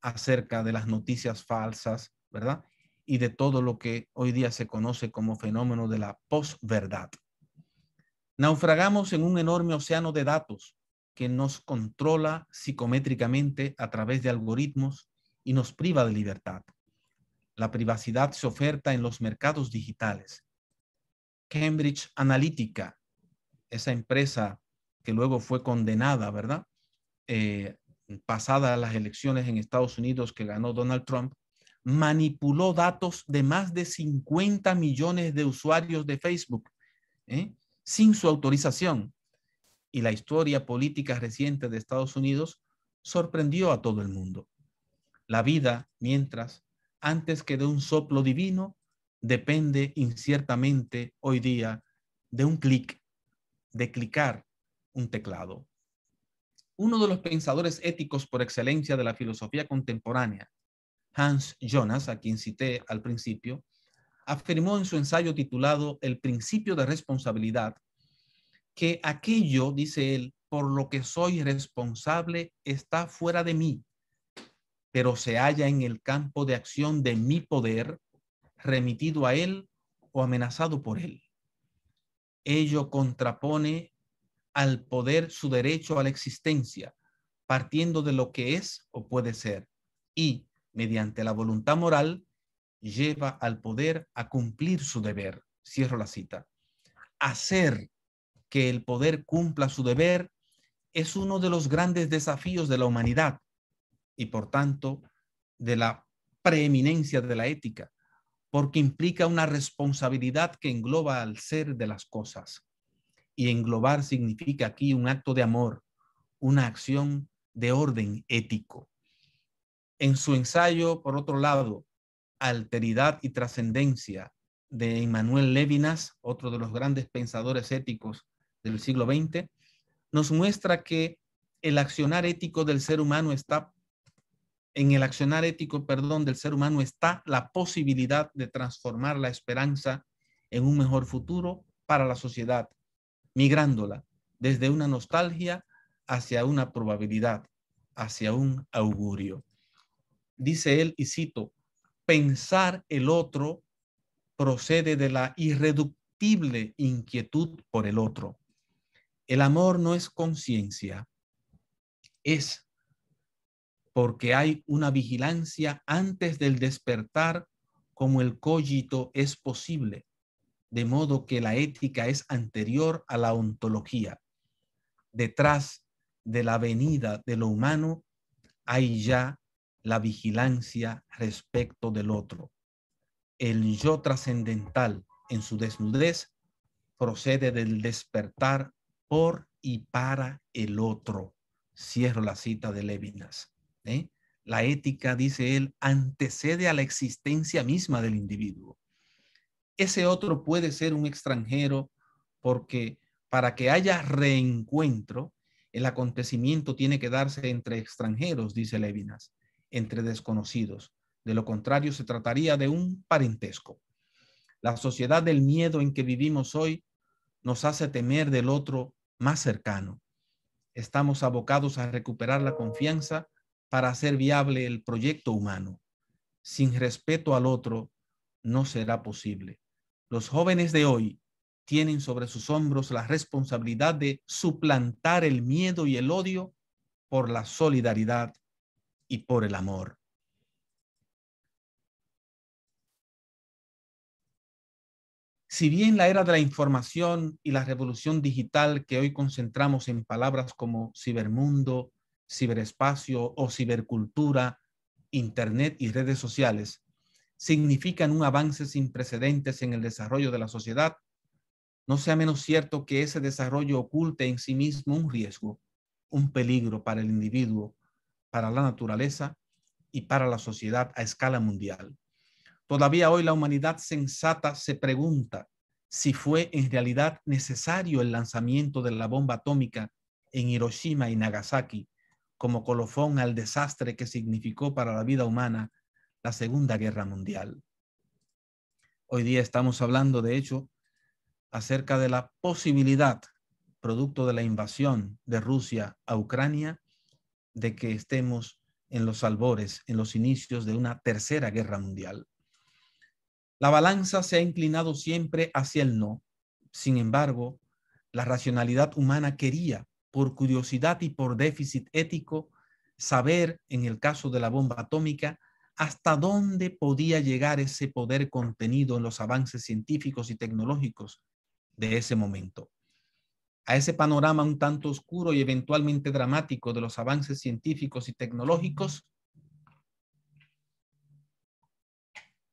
acerca de las noticias falsas, ¿verdad? Y de todo lo que hoy día se conoce como fenómeno de la posverdad. Naufragamos en un enorme océano de datos que nos controla psicométricamente a través de algoritmos y nos priva de libertad. La privacidad se oferta en los mercados digitales. Cambridge Analytica, esa empresa que luego fue condenada, ¿verdad? Eh, pasada a las elecciones en Estados Unidos que ganó Donald Trump, manipuló datos de más de 50 millones de usuarios de Facebook ¿eh? sin su autorización y la historia política reciente de Estados Unidos sorprendió a todo el mundo. La vida, mientras, antes que de un soplo divino, depende inciertamente hoy día de un clic, de clicar un teclado. Uno de los pensadores éticos por excelencia de la filosofía contemporánea, Hans Jonas, a quien cité al principio, afirmó en su ensayo titulado El principio de responsabilidad que aquello, dice él, por lo que soy responsable está fuera de mí, pero se halla en el campo de acción de mi poder, remitido a él o amenazado por él. Ello contrapone al poder su derecho a la existencia, partiendo de lo que es o puede ser, y, mediante la voluntad moral, lleva al poder a cumplir su deber. Cierro la cita. Hacer que el poder cumpla su deber es uno de los grandes desafíos de la humanidad y por tanto de la preeminencia de la ética, porque implica una responsabilidad que engloba al ser de las cosas. Y englobar significa aquí un acto de amor, una acción de orden ético. En su ensayo, por otro lado, Alteridad y Trascendencia de Emmanuel Levinas, otro de los grandes pensadores éticos del siglo XX, nos muestra que el accionar ético del ser humano está, en el accionar ético, perdón, del ser humano está la posibilidad de transformar la esperanza en un mejor futuro para la sociedad, migrándola desde una nostalgia hacia una probabilidad, hacia un augurio. Dice él, y cito, pensar el otro procede de la irreductible inquietud por el otro. El amor no es conciencia, es porque hay una vigilancia antes del despertar como el cóllito es posible, de modo que la ética es anterior a la ontología. Detrás de la venida de lo humano hay ya la vigilancia respecto del otro. El yo trascendental en su desnudez procede del despertar por y para el otro. Cierro la cita de Levinas. ¿eh? La ética, dice él, antecede a la existencia misma del individuo. Ese otro puede ser un extranjero porque para que haya reencuentro, el acontecimiento tiene que darse entre extranjeros, dice Levinas, entre desconocidos. De lo contrario, se trataría de un parentesco. La sociedad del miedo en que vivimos hoy nos hace temer del otro más cercano. Estamos abocados a recuperar la confianza para hacer viable el proyecto humano. Sin respeto al otro, no será posible. Los jóvenes de hoy tienen sobre sus hombros la responsabilidad de suplantar el miedo y el odio por la solidaridad y por el amor. Si bien la era de la información y la revolución digital que hoy concentramos en palabras como cibermundo, ciberespacio o cibercultura, Internet y redes sociales, significan un avance sin precedentes en el desarrollo de la sociedad, no sea menos cierto que ese desarrollo oculte en sí mismo un riesgo, un peligro para el individuo, para la naturaleza y para la sociedad a escala mundial. Todavía hoy la humanidad sensata se pregunta si fue en realidad necesario el lanzamiento de la bomba atómica en Hiroshima y Nagasaki como colofón al desastre que significó para la vida humana la Segunda Guerra Mundial. Hoy día estamos hablando, de hecho, acerca de la posibilidad, producto de la invasión de Rusia a Ucrania, de que estemos en los albores, en los inicios de una tercera guerra mundial. La balanza se ha inclinado siempre hacia el no. Sin embargo, la racionalidad humana quería, por curiosidad y por déficit ético, saber, en el caso de la bomba atómica, hasta dónde podía llegar ese poder contenido en los avances científicos y tecnológicos de ese momento. A ese panorama un tanto oscuro y eventualmente dramático de los avances científicos y tecnológicos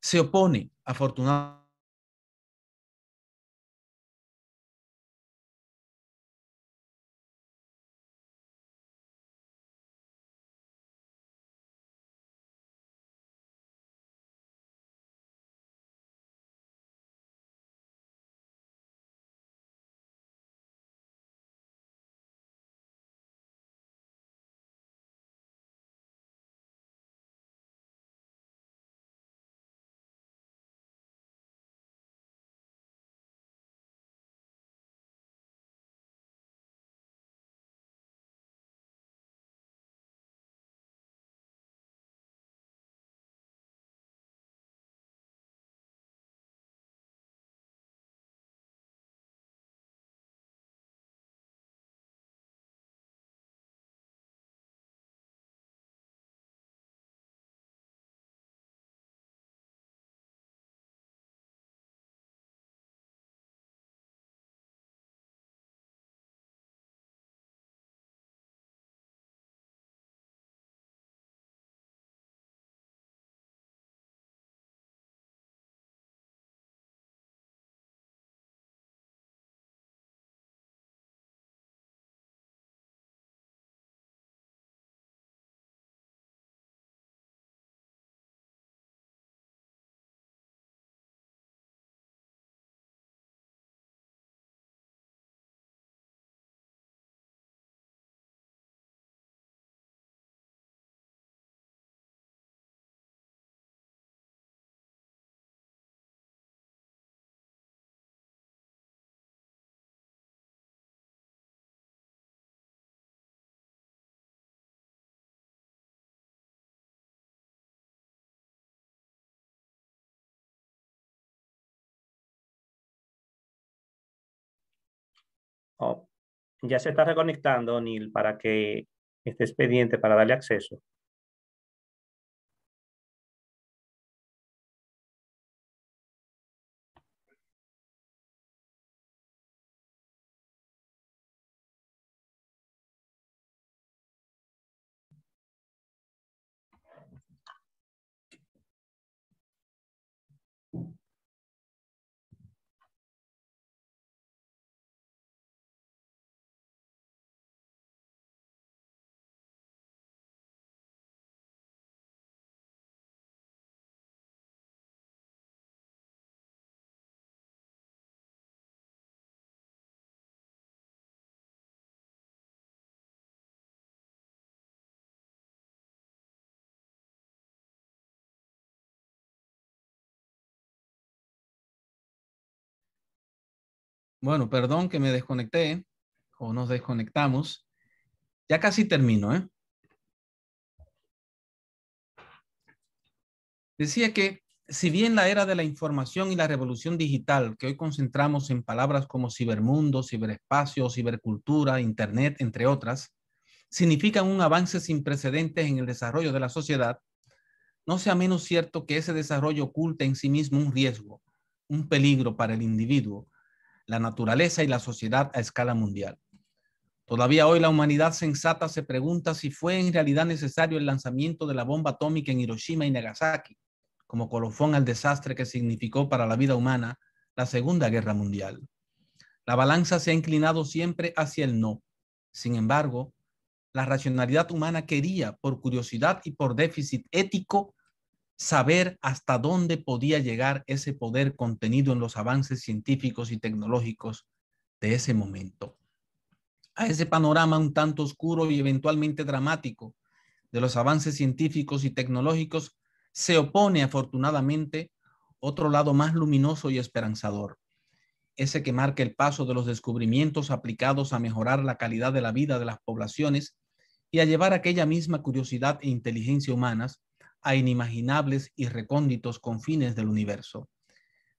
se opone, afortunadamente, Oh, ya se está reconectando, Neil, para que este expediente para darle acceso. Bueno, perdón que me desconecté o nos desconectamos. Ya casi termino, ¿eh? Decía que si bien la era de la información y la revolución digital, que hoy concentramos en palabras como cibermundo, ciberespacio, cibercultura, Internet, entre otras, significan un avance sin precedentes en el desarrollo de la sociedad, no sea menos cierto que ese desarrollo oculta en sí mismo un riesgo, un peligro para el individuo, la naturaleza y la sociedad a escala mundial. Todavía hoy la humanidad sensata se pregunta si fue en realidad necesario el lanzamiento de la bomba atómica en Hiroshima y Nagasaki como colofón al desastre que significó para la vida humana la Segunda Guerra Mundial. La balanza se ha inclinado siempre hacia el no. Sin embargo, la racionalidad humana quería, por curiosidad y por déficit ético, saber hasta dónde podía llegar ese poder contenido en los avances científicos y tecnológicos de ese momento. A ese panorama un tanto oscuro y eventualmente dramático de los avances científicos y tecnológicos se opone afortunadamente otro lado más luminoso y esperanzador, ese que marca el paso de los descubrimientos aplicados a mejorar la calidad de la vida de las poblaciones y a llevar aquella misma curiosidad e inteligencia humanas a inimaginables y recónditos confines del universo.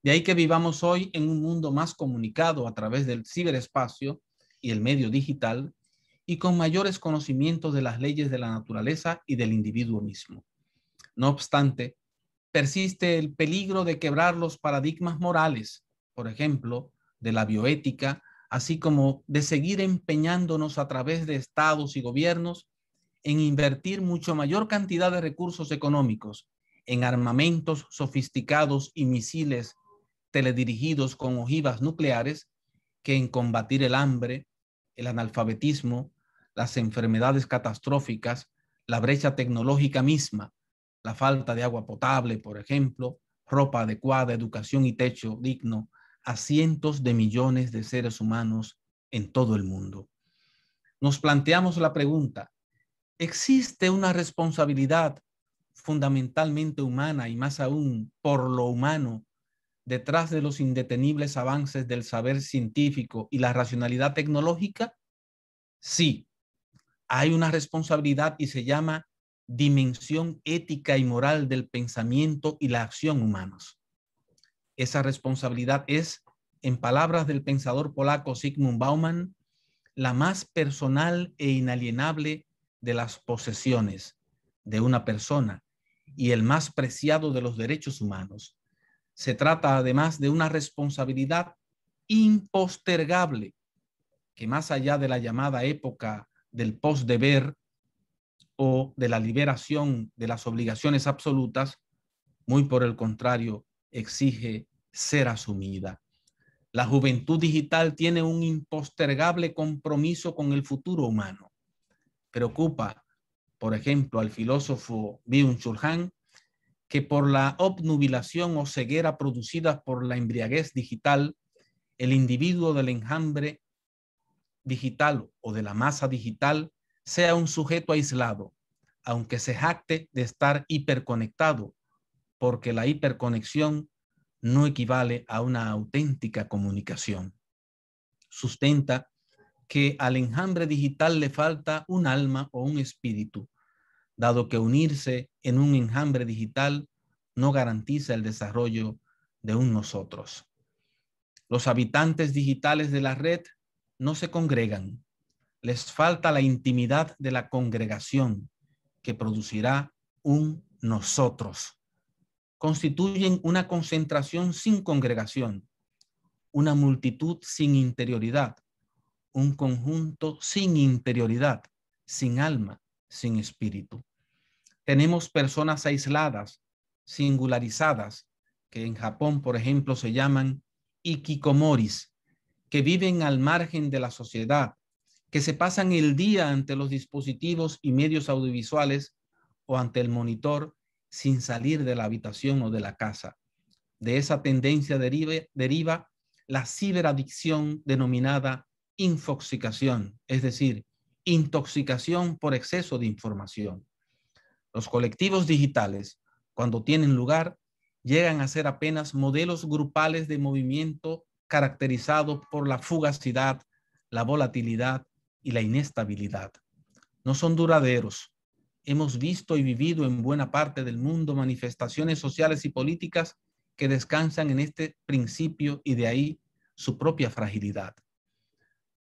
De ahí que vivamos hoy en un mundo más comunicado a través del ciberespacio y el medio digital y con mayores conocimientos de las leyes de la naturaleza y del individuo mismo. No obstante, persiste el peligro de quebrar los paradigmas morales, por ejemplo, de la bioética, así como de seguir empeñándonos a través de estados y gobiernos en invertir mucho mayor cantidad de recursos económicos en armamentos sofisticados y misiles teledirigidos con ojivas nucleares que en combatir el hambre, el analfabetismo, las enfermedades catastróficas, la brecha tecnológica misma, la falta de agua potable, por ejemplo, ropa adecuada, educación y techo digno a cientos de millones de seres humanos en todo el mundo. Nos planteamos la pregunta, existe una responsabilidad fundamentalmente humana y más aún por lo humano detrás de los indetenibles avances del saber científico y la racionalidad tecnológica? Sí, hay una responsabilidad y se llama dimensión ética y moral del pensamiento y la acción humanos. Esa responsabilidad es, en palabras del pensador polaco Sigmund Bauman, la más personal e inalienable de las posesiones de una persona y el más preciado de los derechos humanos. Se trata además de una responsabilidad impostergable que más allá de la llamada época del deber o de la liberación de las obligaciones absolutas, muy por el contrario, exige ser asumida. La juventud digital tiene un impostergable compromiso con el futuro humano preocupa, por ejemplo, al filósofo Byung-Chul Han, que por la obnubilación o ceguera producida por la embriaguez digital, el individuo del enjambre digital o de la masa digital sea un sujeto aislado, aunque se jacte de estar hiperconectado, porque la hiperconexión no equivale a una auténtica comunicación. Sustenta que al enjambre digital le falta un alma o un espíritu, dado que unirse en un enjambre digital no garantiza el desarrollo de un nosotros. Los habitantes digitales de la red no se congregan. Les falta la intimidad de la congregación que producirá un nosotros. Constituyen una concentración sin congregación, una multitud sin interioridad, un conjunto sin interioridad, sin alma, sin espíritu. Tenemos personas aisladas, singularizadas, que en Japón, por ejemplo, se llaman ikikomoris, que viven al margen de la sociedad, que se pasan el día ante los dispositivos y medios audiovisuales o ante el monitor sin salir de la habitación o de la casa. De esa tendencia deriva, deriva la ciberadicción denominada infoxicación, es decir, intoxicación por exceso de información. Los colectivos digitales, cuando tienen lugar, llegan a ser apenas modelos grupales de movimiento caracterizados por la fugacidad, la volatilidad y la inestabilidad. No son duraderos. Hemos visto y vivido en buena parte del mundo manifestaciones sociales y políticas que descansan en este principio y de ahí su propia fragilidad.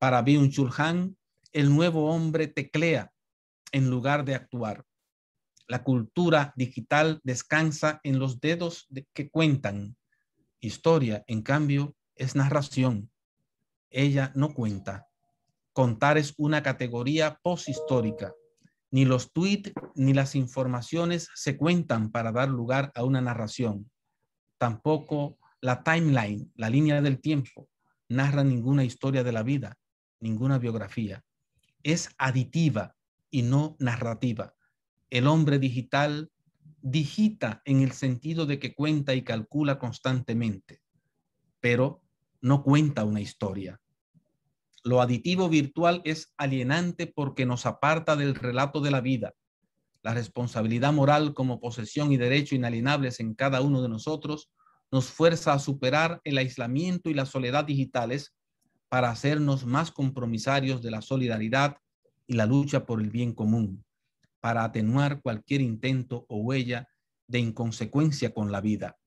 Para Byung-Chul el nuevo hombre teclea en lugar de actuar. La cultura digital descansa en los dedos que cuentan. Historia, en cambio, es narración. Ella no cuenta. Contar es una categoría poshistórica. Ni los tweets ni las informaciones se cuentan para dar lugar a una narración. Tampoco la timeline, la línea del tiempo, narra ninguna historia de la vida ninguna biografía. Es aditiva y no narrativa. El hombre digital digita en el sentido de que cuenta y calcula constantemente, pero no cuenta una historia. Lo aditivo virtual es alienante porque nos aparta del relato de la vida. La responsabilidad moral como posesión y derecho inalienables en cada uno de nosotros nos fuerza a superar el aislamiento y la soledad digitales para hacernos más compromisarios de la solidaridad y la lucha por el bien común, para atenuar cualquier intento o huella de inconsecuencia con la vida.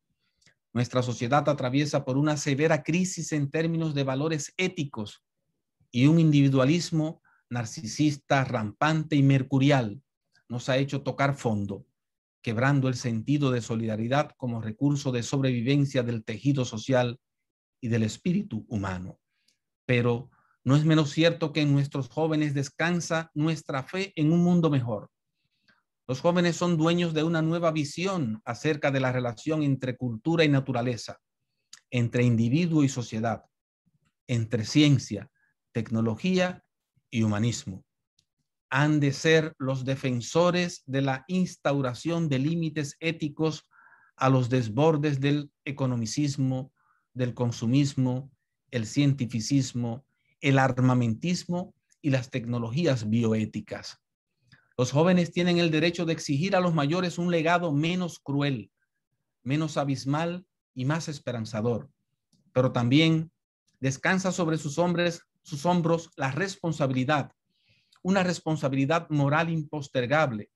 Nuestra sociedad atraviesa por una severa crisis en términos de valores éticos y un individualismo narcisista, rampante y mercurial nos ha hecho tocar fondo, quebrando el sentido de solidaridad como recurso de sobrevivencia del tejido social y del espíritu humano. Pero no es menos cierto que en nuestros jóvenes descansa nuestra fe en un mundo mejor. Los jóvenes son dueños de una nueva visión acerca de la relación entre cultura y naturaleza, entre individuo y sociedad, entre ciencia, tecnología y humanismo. Han de ser los defensores de la instauración de límites éticos a los desbordes del economicismo, del consumismo, el cientificismo, el armamentismo y las tecnologías bioéticas. Los jóvenes tienen el derecho de exigir a los mayores un legado menos cruel, menos abismal y más esperanzador. Pero también descansa sobre sus hombres, sus hombros la responsabilidad, una responsabilidad moral impostergable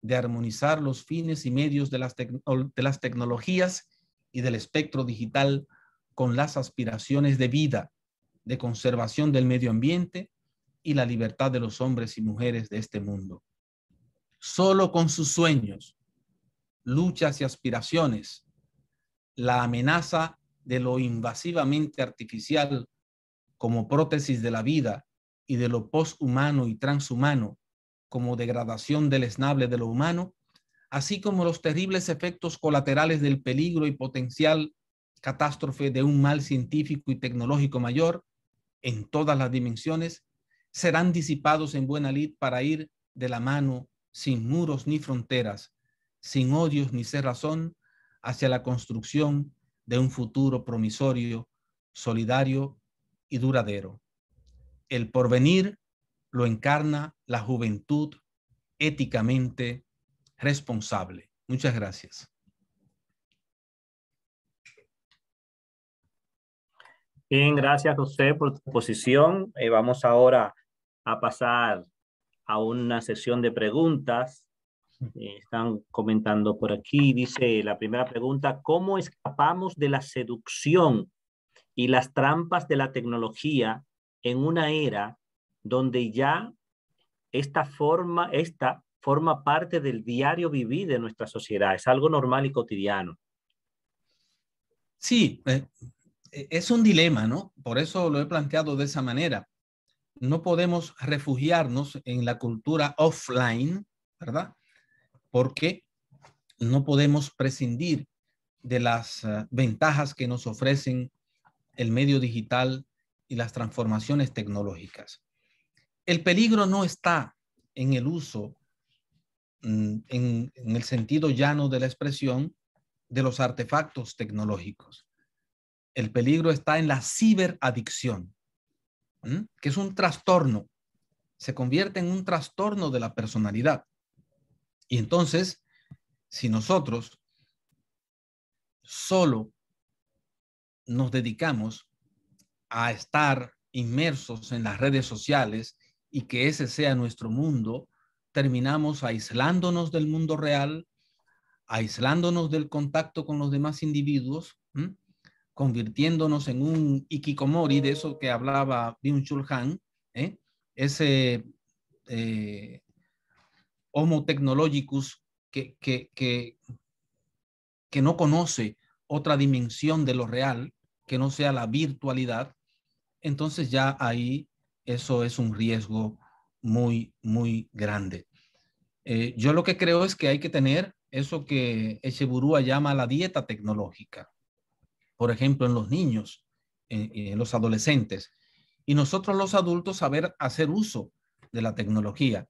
de armonizar los fines y medios de las, de las tecnologías y del espectro digital con las aspiraciones de vida, de conservación del medio ambiente y la libertad de los hombres y mujeres de este mundo. Solo con sus sueños, luchas y aspiraciones, la amenaza de lo invasivamente artificial como prótesis de la vida y de lo poshumano y transhumano como degradación del esnable de lo humano, así como los terribles efectos colaterales del peligro y potencial catástrofe de un mal científico y tecnológico mayor en todas las dimensiones, serán disipados en buena lid para ir de la mano, sin muros ni fronteras, sin odios ni cerrazón, hacia la construcción de un futuro promisorio, solidario y duradero. El porvenir lo encarna la juventud éticamente responsable. Muchas gracias. Bien, gracias José por tu posición. Eh, vamos ahora a pasar a una sesión de preguntas. Eh, están comentando por aquí, dice la primera pregunta, ¿cómo escapamos de la seducción y las trampas de la tecnología en una era donde ya esta forma, esta forma parte del diario vivir de nuestra sociedad? Es algo normal y cotidiano. Sí, eh, e, es un dilema, ¿no? Por eso lo he planteado de esa manera. No podemos refugiarnos en la cultura offline, ¿verdad? Porque no podemos prescindir de las eh, ventajas que nos ofrecen el medio digital y las transformaciones tecnológicas. El peligro no está en el uso, mm, en el sentido llano de la expresión, de los artefactos tecnológicos el peligro está en la ciberadicción, que es un trastorno, se convierte en un trastorno de la personalidad. Y entonces, si nosotros solo nos dedicamos a estar inmersos en las redes sociales y que ese sea nuestro mundo, terminamos aislándonos del mundo real, aislándonos del contacto con los demás individuos, convirtiéndonos en un ikikomori, de eso que hablaba Byung-Chul Han, ¿eh? ese eh, homo technologicus que, no conoce otra dimensión de lo real que no sea la virtualidad, entonces ya ahí eso es un riesgo muy, muy grande. Eh, yo lo que creo es que hay que tener eso que Echeburúa llama la dieta tecnológica por ejemplo, en los niños, en, los adolescentes, y nosotros los adultos saber hacer uso de la tecnología.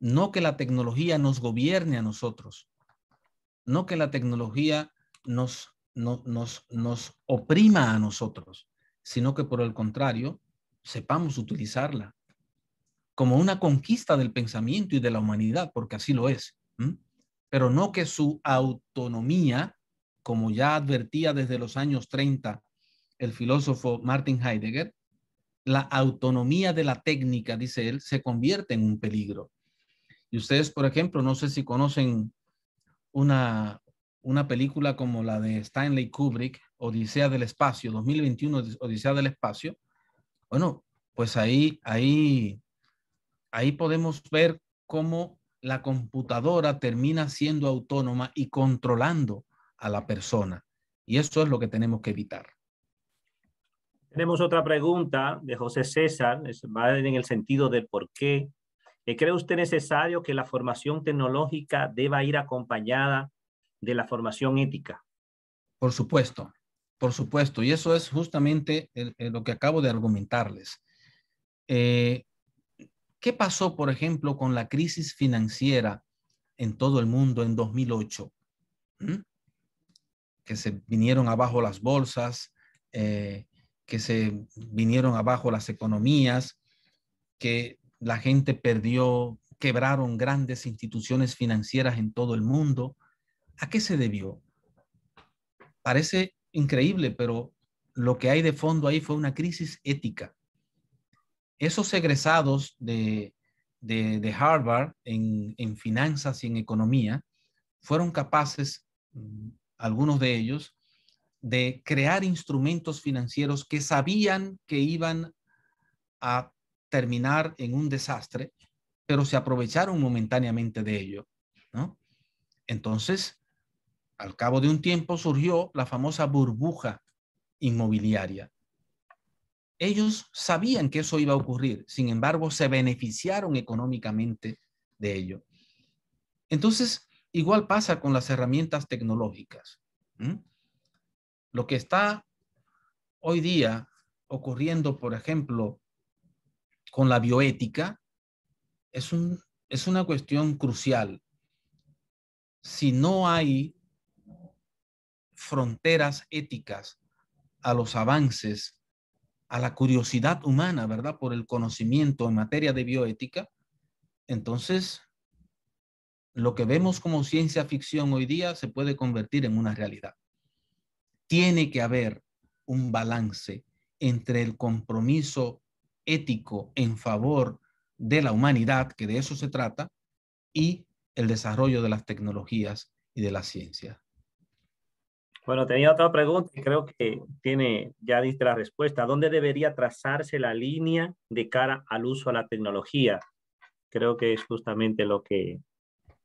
No que la tecnología nos gobierne a nosotros, no que la tecnología nos, no, nos, nos oprima a nosotros, sino que por el contrario, sepamos utilizarla como una conquista del pensamiento y de la humanidad, porque así lo es, pero no que su autonomía como ya advertía desde los años 30 el filósofo Martin Heidegger, la autonomía de la técnica, dice él, se convierte en un peligro. Y ustedes, por ejemplo, no sé si conocen una, una película como la de Stanley Kubrick, Odisea del Espacio, 2021, Odisea del Espacio. Bueno, pues ahí, ahí, ahí podemos ver cómo la computadora termina siendo autónoma y controlando a la persona. Y eso es lo que tenemos que evitar. Tenemos otra pregunta de José César, va en el sentido de por qué. Eh, ¿Cree usted necesario que la formación tecnológica deba ir acompañada de la formación ética? Por supuesto, por supuesto. Y eso es justamente lo que acabo de argumentarles. Eh, ¿Qué pasó, por ejemplo, con la crisis financiera en todo el mundo en 2008? que se vinieron abajo las bolsas, eh, que se vinieron abajo las economías, que la gente perdió, quebraron grandes instituciones financieras en todo el mundo. ¿A qué se debió? Parece increíble, pero lo que hay de fondo ahí fue una crisis ética. Esos egresados de, de, de Harvard en, en finanzas y en economía fueron capaces algunos de ellos, de crear instrumentos financieros que sabían que iban a terminar en un desastre, pero se aprovecharon momentáneamente de ello. ¿no? Entonces, al cabo de un tiempo surgió la famosa burbuja inmobiliaria. Ellos sabían que eso iba a ocurrir, sin embargo, se beneficiaron económicamente de ello. Entonces, Igual pasa con las herramientas tecnológicas. Lo que está hoy día ocurriendo, por ejemplo, con la bioética, es, un, es una cuestión crucial. Si no hay fronteras éticas a los avances, a la curiosidad humana, ¿verdad? Por el conocimiento en materia de bioética, entonces lo que vemos como ciencia ficción hoy día se puede convertir en una realidad. Tiene que haber un balance entre el compromiso ético en favor de la humanidad, que de eso se trata, y el desarrollo de las tecnologías y de la ciencia. Bueno, tenía otra pregunta y creo que tiene, ya diste la respuesta. ¿Dónde debería trazarse la línea de cara al uso a la tecnología? Creo que es justamente lo que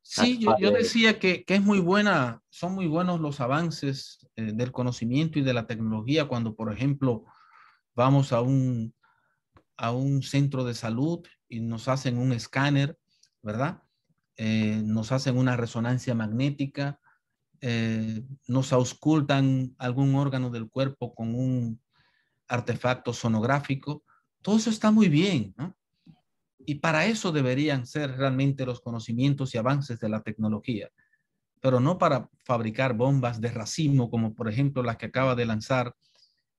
Ah, sí, yo, decía que, es muy buena, son muy buenos los avances eh, del conocimiento y de la tecnología cuando, por ejemplo, vamos a un, a un centro de salud y nos hacen un escáner, ¿verdad? Eh, nos hacen una resonancia magnética, eh, nos auscultan algún órgano del cuerpo con un artefacto sonográfico. Todo eso está muy bien, ¿no? Y para eso deberían ser realmente los conocimientos y avances de la tecnología, pero no para fabricar bombas de racismo como por ejemplo las que acaba de lanzar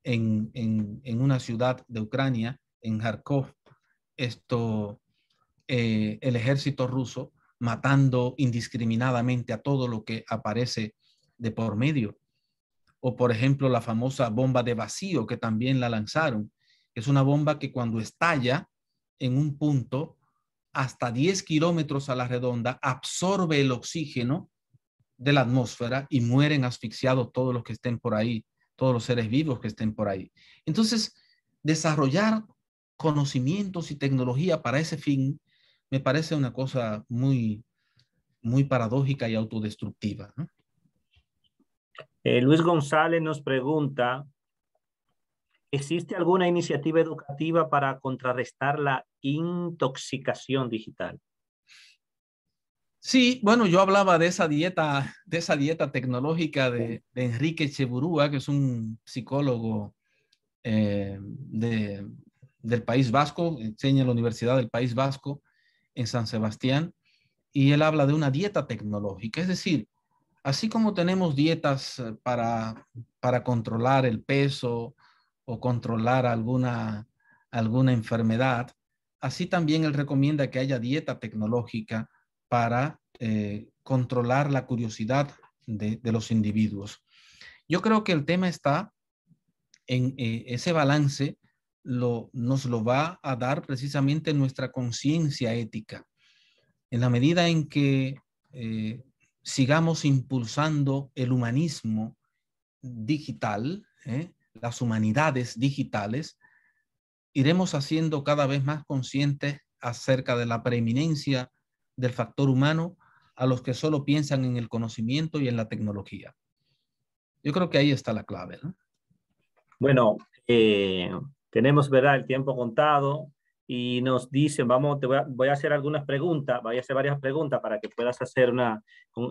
en, una ciudad de Ucrania, en Kharkov, esto, eh, el ejército ruso matando indiscriminadamente a todo lo que aparece de por medio. O por ejemplo la famosa bomba de vacío que también la lanzaron. Es una bomba que cuando estalla en un punto hasta 10 kilómetros a la redonda, absorbe el oxígeno de la atmósfera y mueren asfixiados todos los que estén por ahí, todos los seres vivos que estén por ahí. Entonces, desarrollar conocimientos y tecnología para ese fin me parece una cosa muy, muy paradójica y autodestructiva. Eh, Luis González nos pregunta ¿Existe alguna iniciativa educativa para contrarrestar la intoxicación digital? Sí, bueno, yo hablaba de esa dieta, de esa dieta tecnológica de, Enrique Cheburúa, que es un psicólogo eh, del País Vasco, enseña en la Universidad del País Vasco en San Sebastián, y él habla de una dieta tecnológica, es decir, así como tenemos dietas para, para controlar el peso, o controlar alguna, alguna enfermedad. Así también él recomienda que haya dieta tecnológica para eh, controlar la curiosidad de, los individuos. Yo creo que el tema está en eh, ese balance, lo, nos lo va a dar precisamente nuestra conciencia ética. En la medida en que eh, sigamos impulsando el humanismo digital, ¿eh? las humanidades digitales, iremos haciendo cada vez más conscientes acerca de la preeminencia del factor humano a los que solo piensan en el conocimiento y en la tecnología. Yo creo que ahí está la clave. Bueno, eh, tenemos ¿verdad? el tiempo contado y nos dicen, vamos, te voy a, hacer algunas preguntas, voy a hacer varias preguntas para que puedas hacer una,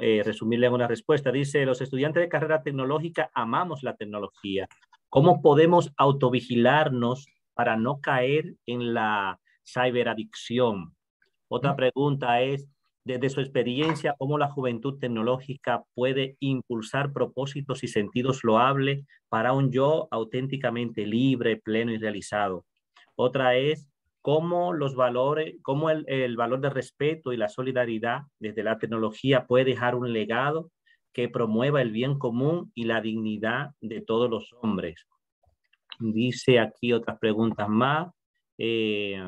eh, resumirle una respuesta. Dice, los estudiantes de carrera tecnológica amamos la tecnología, ¿Cómo podemos autovigilarnos para no caer en la ciberadicción? Otra pregunta es, desde su experiencia, ¿cómo la juventud tecnológica puede impulsar propósitos y sentidos loables para un yo auténticamente libre, pleno y realizado? Otra es, ¿cómo los valores, cómo el, valor de respeto y la solidaridad desde la tecnología puede dejar un legado que promueva el bien común y la dignidad de todos los hombres. Dice aquí otras preguntas más. Eh,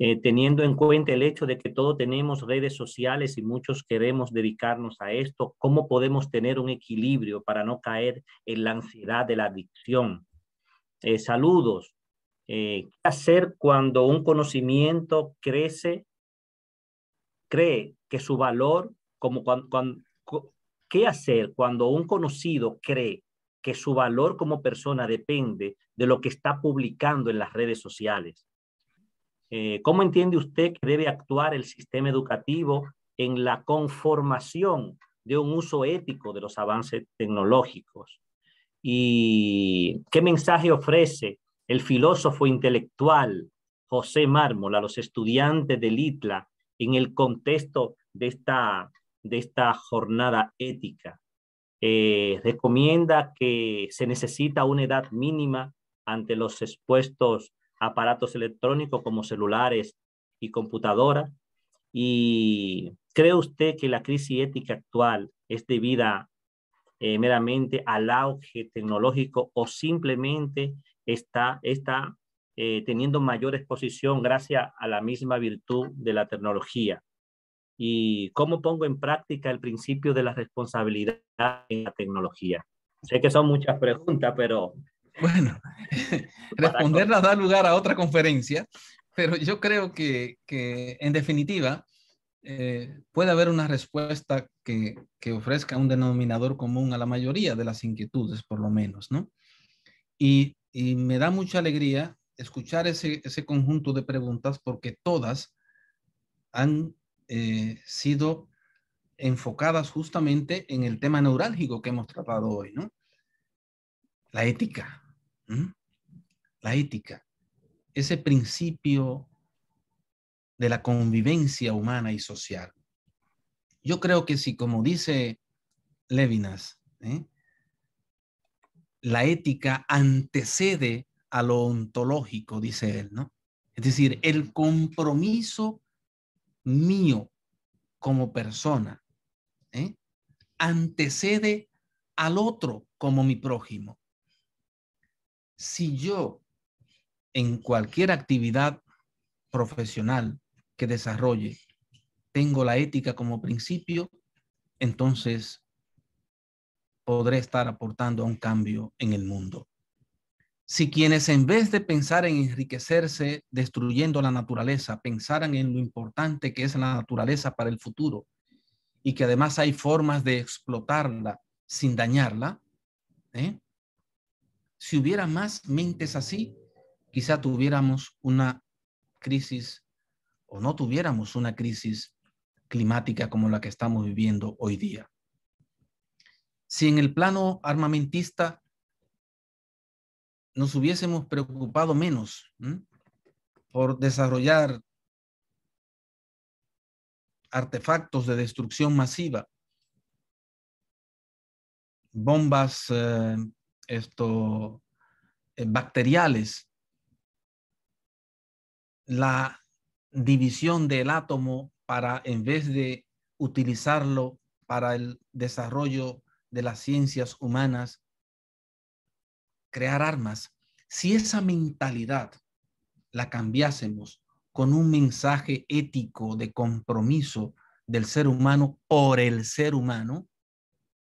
eh, teniendo en cuenta el hecho de que todos tenemos redes sociales y muchos queremos dedicarnos a esto, ¿cómo podemos tener un equilibrio para no caer en la ansiedad de la adicción? Eh, saludos. ¿Qué hacer cuando un conocimiento crece, cree que su valor como cuando, ¿Qué hacer cuando un conocido cree que su valor como persona depende de lo que está publicando en las redes sociales? Eh, ¿Cómo entiende usted que debe actuar el sistema educativo en la conformación de un uso ético de los avances tecnológicos? ¿Y qué mensaje ofrece el filósofo intelectual José Mármol a los estudiantes del ITLA en el contexto de esta de esta jornada ética. Eh, recomienda que se necesita una edad mínima ante los expuestos aparatos electrónicos como celulares y computadoras. ¿Y cree usted que la crisis ética actual es debida eh, meramente al auge tecnológico o simplemente está, está eh, teniendo mayor exposición gracias a la misma virtud de la tecnología? y cómo pongo en práctica el principio de la responsabilidad en la tecnología. Sé que son muchas preguntas, pero... Bueno, responderlas da lugar a otra conferencia, pero yo creo que, en definitiva eh, puede haber una respuesta que, ofrezca un denominador común a la mayoría de las inquietudes, por lo menos, ¿no? Y, me da mucha alegría escuchar ese conjunto de preguntas porque todas han eh, sido enfocadas justamente en el tema neurálgico que hemos tratado hoy, ¿no? La ética. La ética. Ese principio de la convivencia humana y social. Yo creo que si, como dice Levinas, ¿eh? la ética antecede a lo ontológico, dice él, ¿no? Es decir, el compromiso mío como persona ¿eh? antecede al otro como mi prójimo. Si yo en cualquier actividad profesional que desarrolle tengo la ética como principio, entonces podré estar aportando a un cambio en el mundo. Si quienes en vez de pensar en enriquecerse destruyendo la naturaleza, pensaran en lo importante que es la naturaleza para el futuro y que además hay formas de explotarla sin dañarla, ¿eh? si hubiera más mentes así, quizá tuviéramos una crisis o no tuviéramos una crisis climática como la que estamos viviendo hoy día. Si en el plano armamentista nos hubiésemos preocupado menos por desarrollar artefactos de destrucción masiva, bombas eh, esto, eh, bacteriales, la división del átomo para, en vez de utilizarlo para el desarrollo de las ciencias humanas, crear armas, si esa mentalidad la cambiásemos con un mensaje ético de compromiso del ser humano por el ser humano,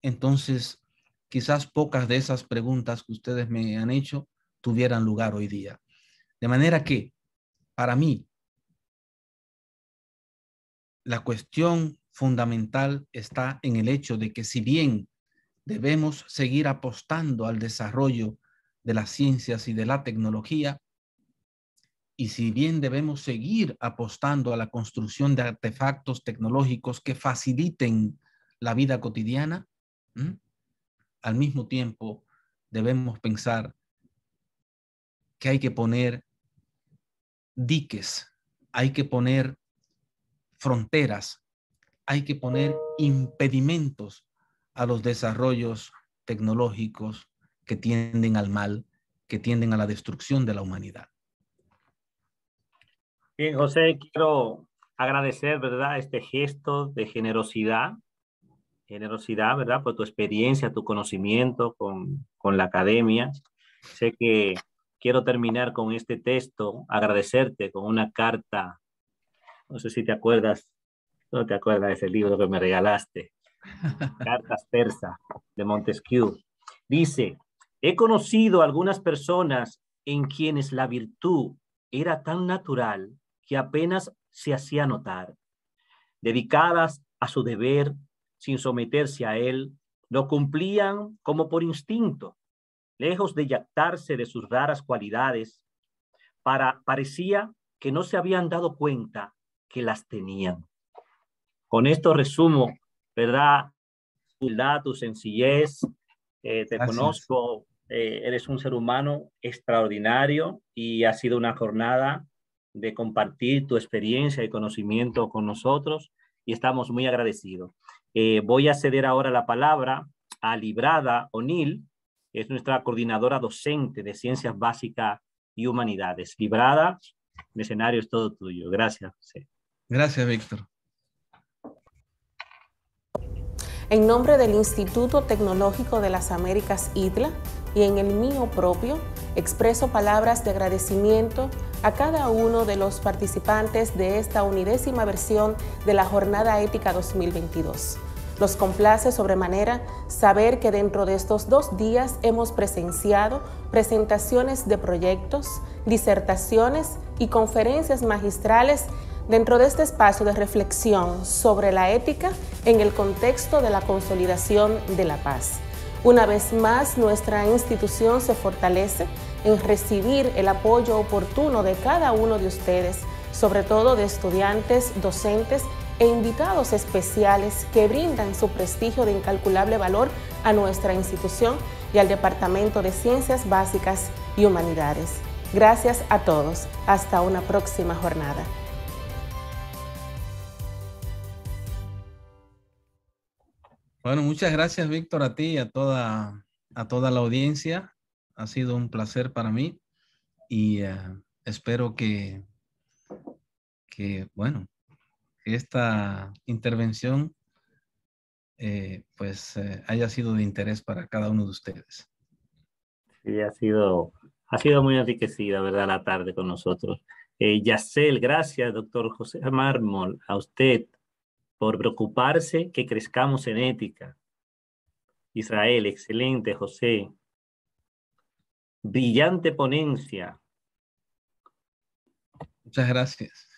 entonces quizás pocas de esas preguntas que ustedes me han hecho tuvieran lugar hoy día. De manera que, para mí, la cuestión fundamental está en el hecho de que si bien debemos seguir apostando al desarrollo de las ciencias y de la tecnología. Y si bien debemos seguir apostando a la construcción de artefactos tecnológicos que faciliten la vida cotidiana, al mismo tiempo debemos pensar que hay que poner diques, hay que poner fronteras, hay que poner impedimentos a los desarrollos tecnológicos que tienden al mal, que tienden a la destrucción de la humanidad. Bien, José, quiero agradecer, ¿verdad?, este gesto de generosidad, generosidad, ¿verdad?, por tu experiencia, tu conocimiento con, con la academia. Sé que quiero terminar con este texto, agradecerte con una carta, no sé si te acuerdas, no te acuerdas de ese libro que me regalaste, Cartas Persa de Montesquieu. Dice, He conocido algunas personas en quienes la virtud era tan natural que apenas se hacía notar, dedicadas a su deber sin someterse a él, lo cumplían como por instinto, lejos de yactarse de sus raras cualidades, parecía que no se habían dado cuenta que las tenían. Con esto resumo, ¿verdad? tu sencillez, eh, te conozco eh, eres un ser humano extraordinario y ha sido una jornada de compartir tu experiencia y conocimiento con nosotros y estamos muy agradecidos. Eh, voy a ceder ahora la palabra a Librada O'Neill, que es nuestra coordinadora docente de Ciencias Básicas y Humanidades. Librada, el escenario es todo tuyo. Gracias, Gracias, Víctor. En nombre del Instituto Tecnológico de las Américas ITLA, y en el mío propio expreso palabras de agradecimiento a cada uno de los participantes de esta unidécima versión de la Jornada Ética 2022. Los complace sobremanera saber que dentro de estos dos días hemos presenciado presentaciones de proyectos, disertaciones y conferencias magistrales dentro de este espacio de reflexión sobre la ética en el contexto de la consolidación de la paz. Una vez más, nuestra institución se fortalece en recibir el apoyo oportuno de cada uno de ustedes, sobre todo de estudiantes, docentes e invitados especiales que brindan su prestigio de incalculable valor a nuestra institución y al Departamento de Ciencias Básicas y Humanidades. Gracias a todos. Hasta una próxima jornada. Bueno, muchas gracias, Víctor, a ti y a toda, a toda la audiencia. Ha sido un placer para mí y eh, espero que, que, bueno, esta intervención eh, pues eh, haya sido de interés para cada uno de ustedes. Sí, ha sido, ha sido muy enriquecida, ¿verdad? La tarde con nosotros. Eh, Yacel, gracias, doctor José Mármol, a usted, por preocuparse que crezcamos en ética. Israel, excelente, José. Brillante ponencia. Muchas gracias.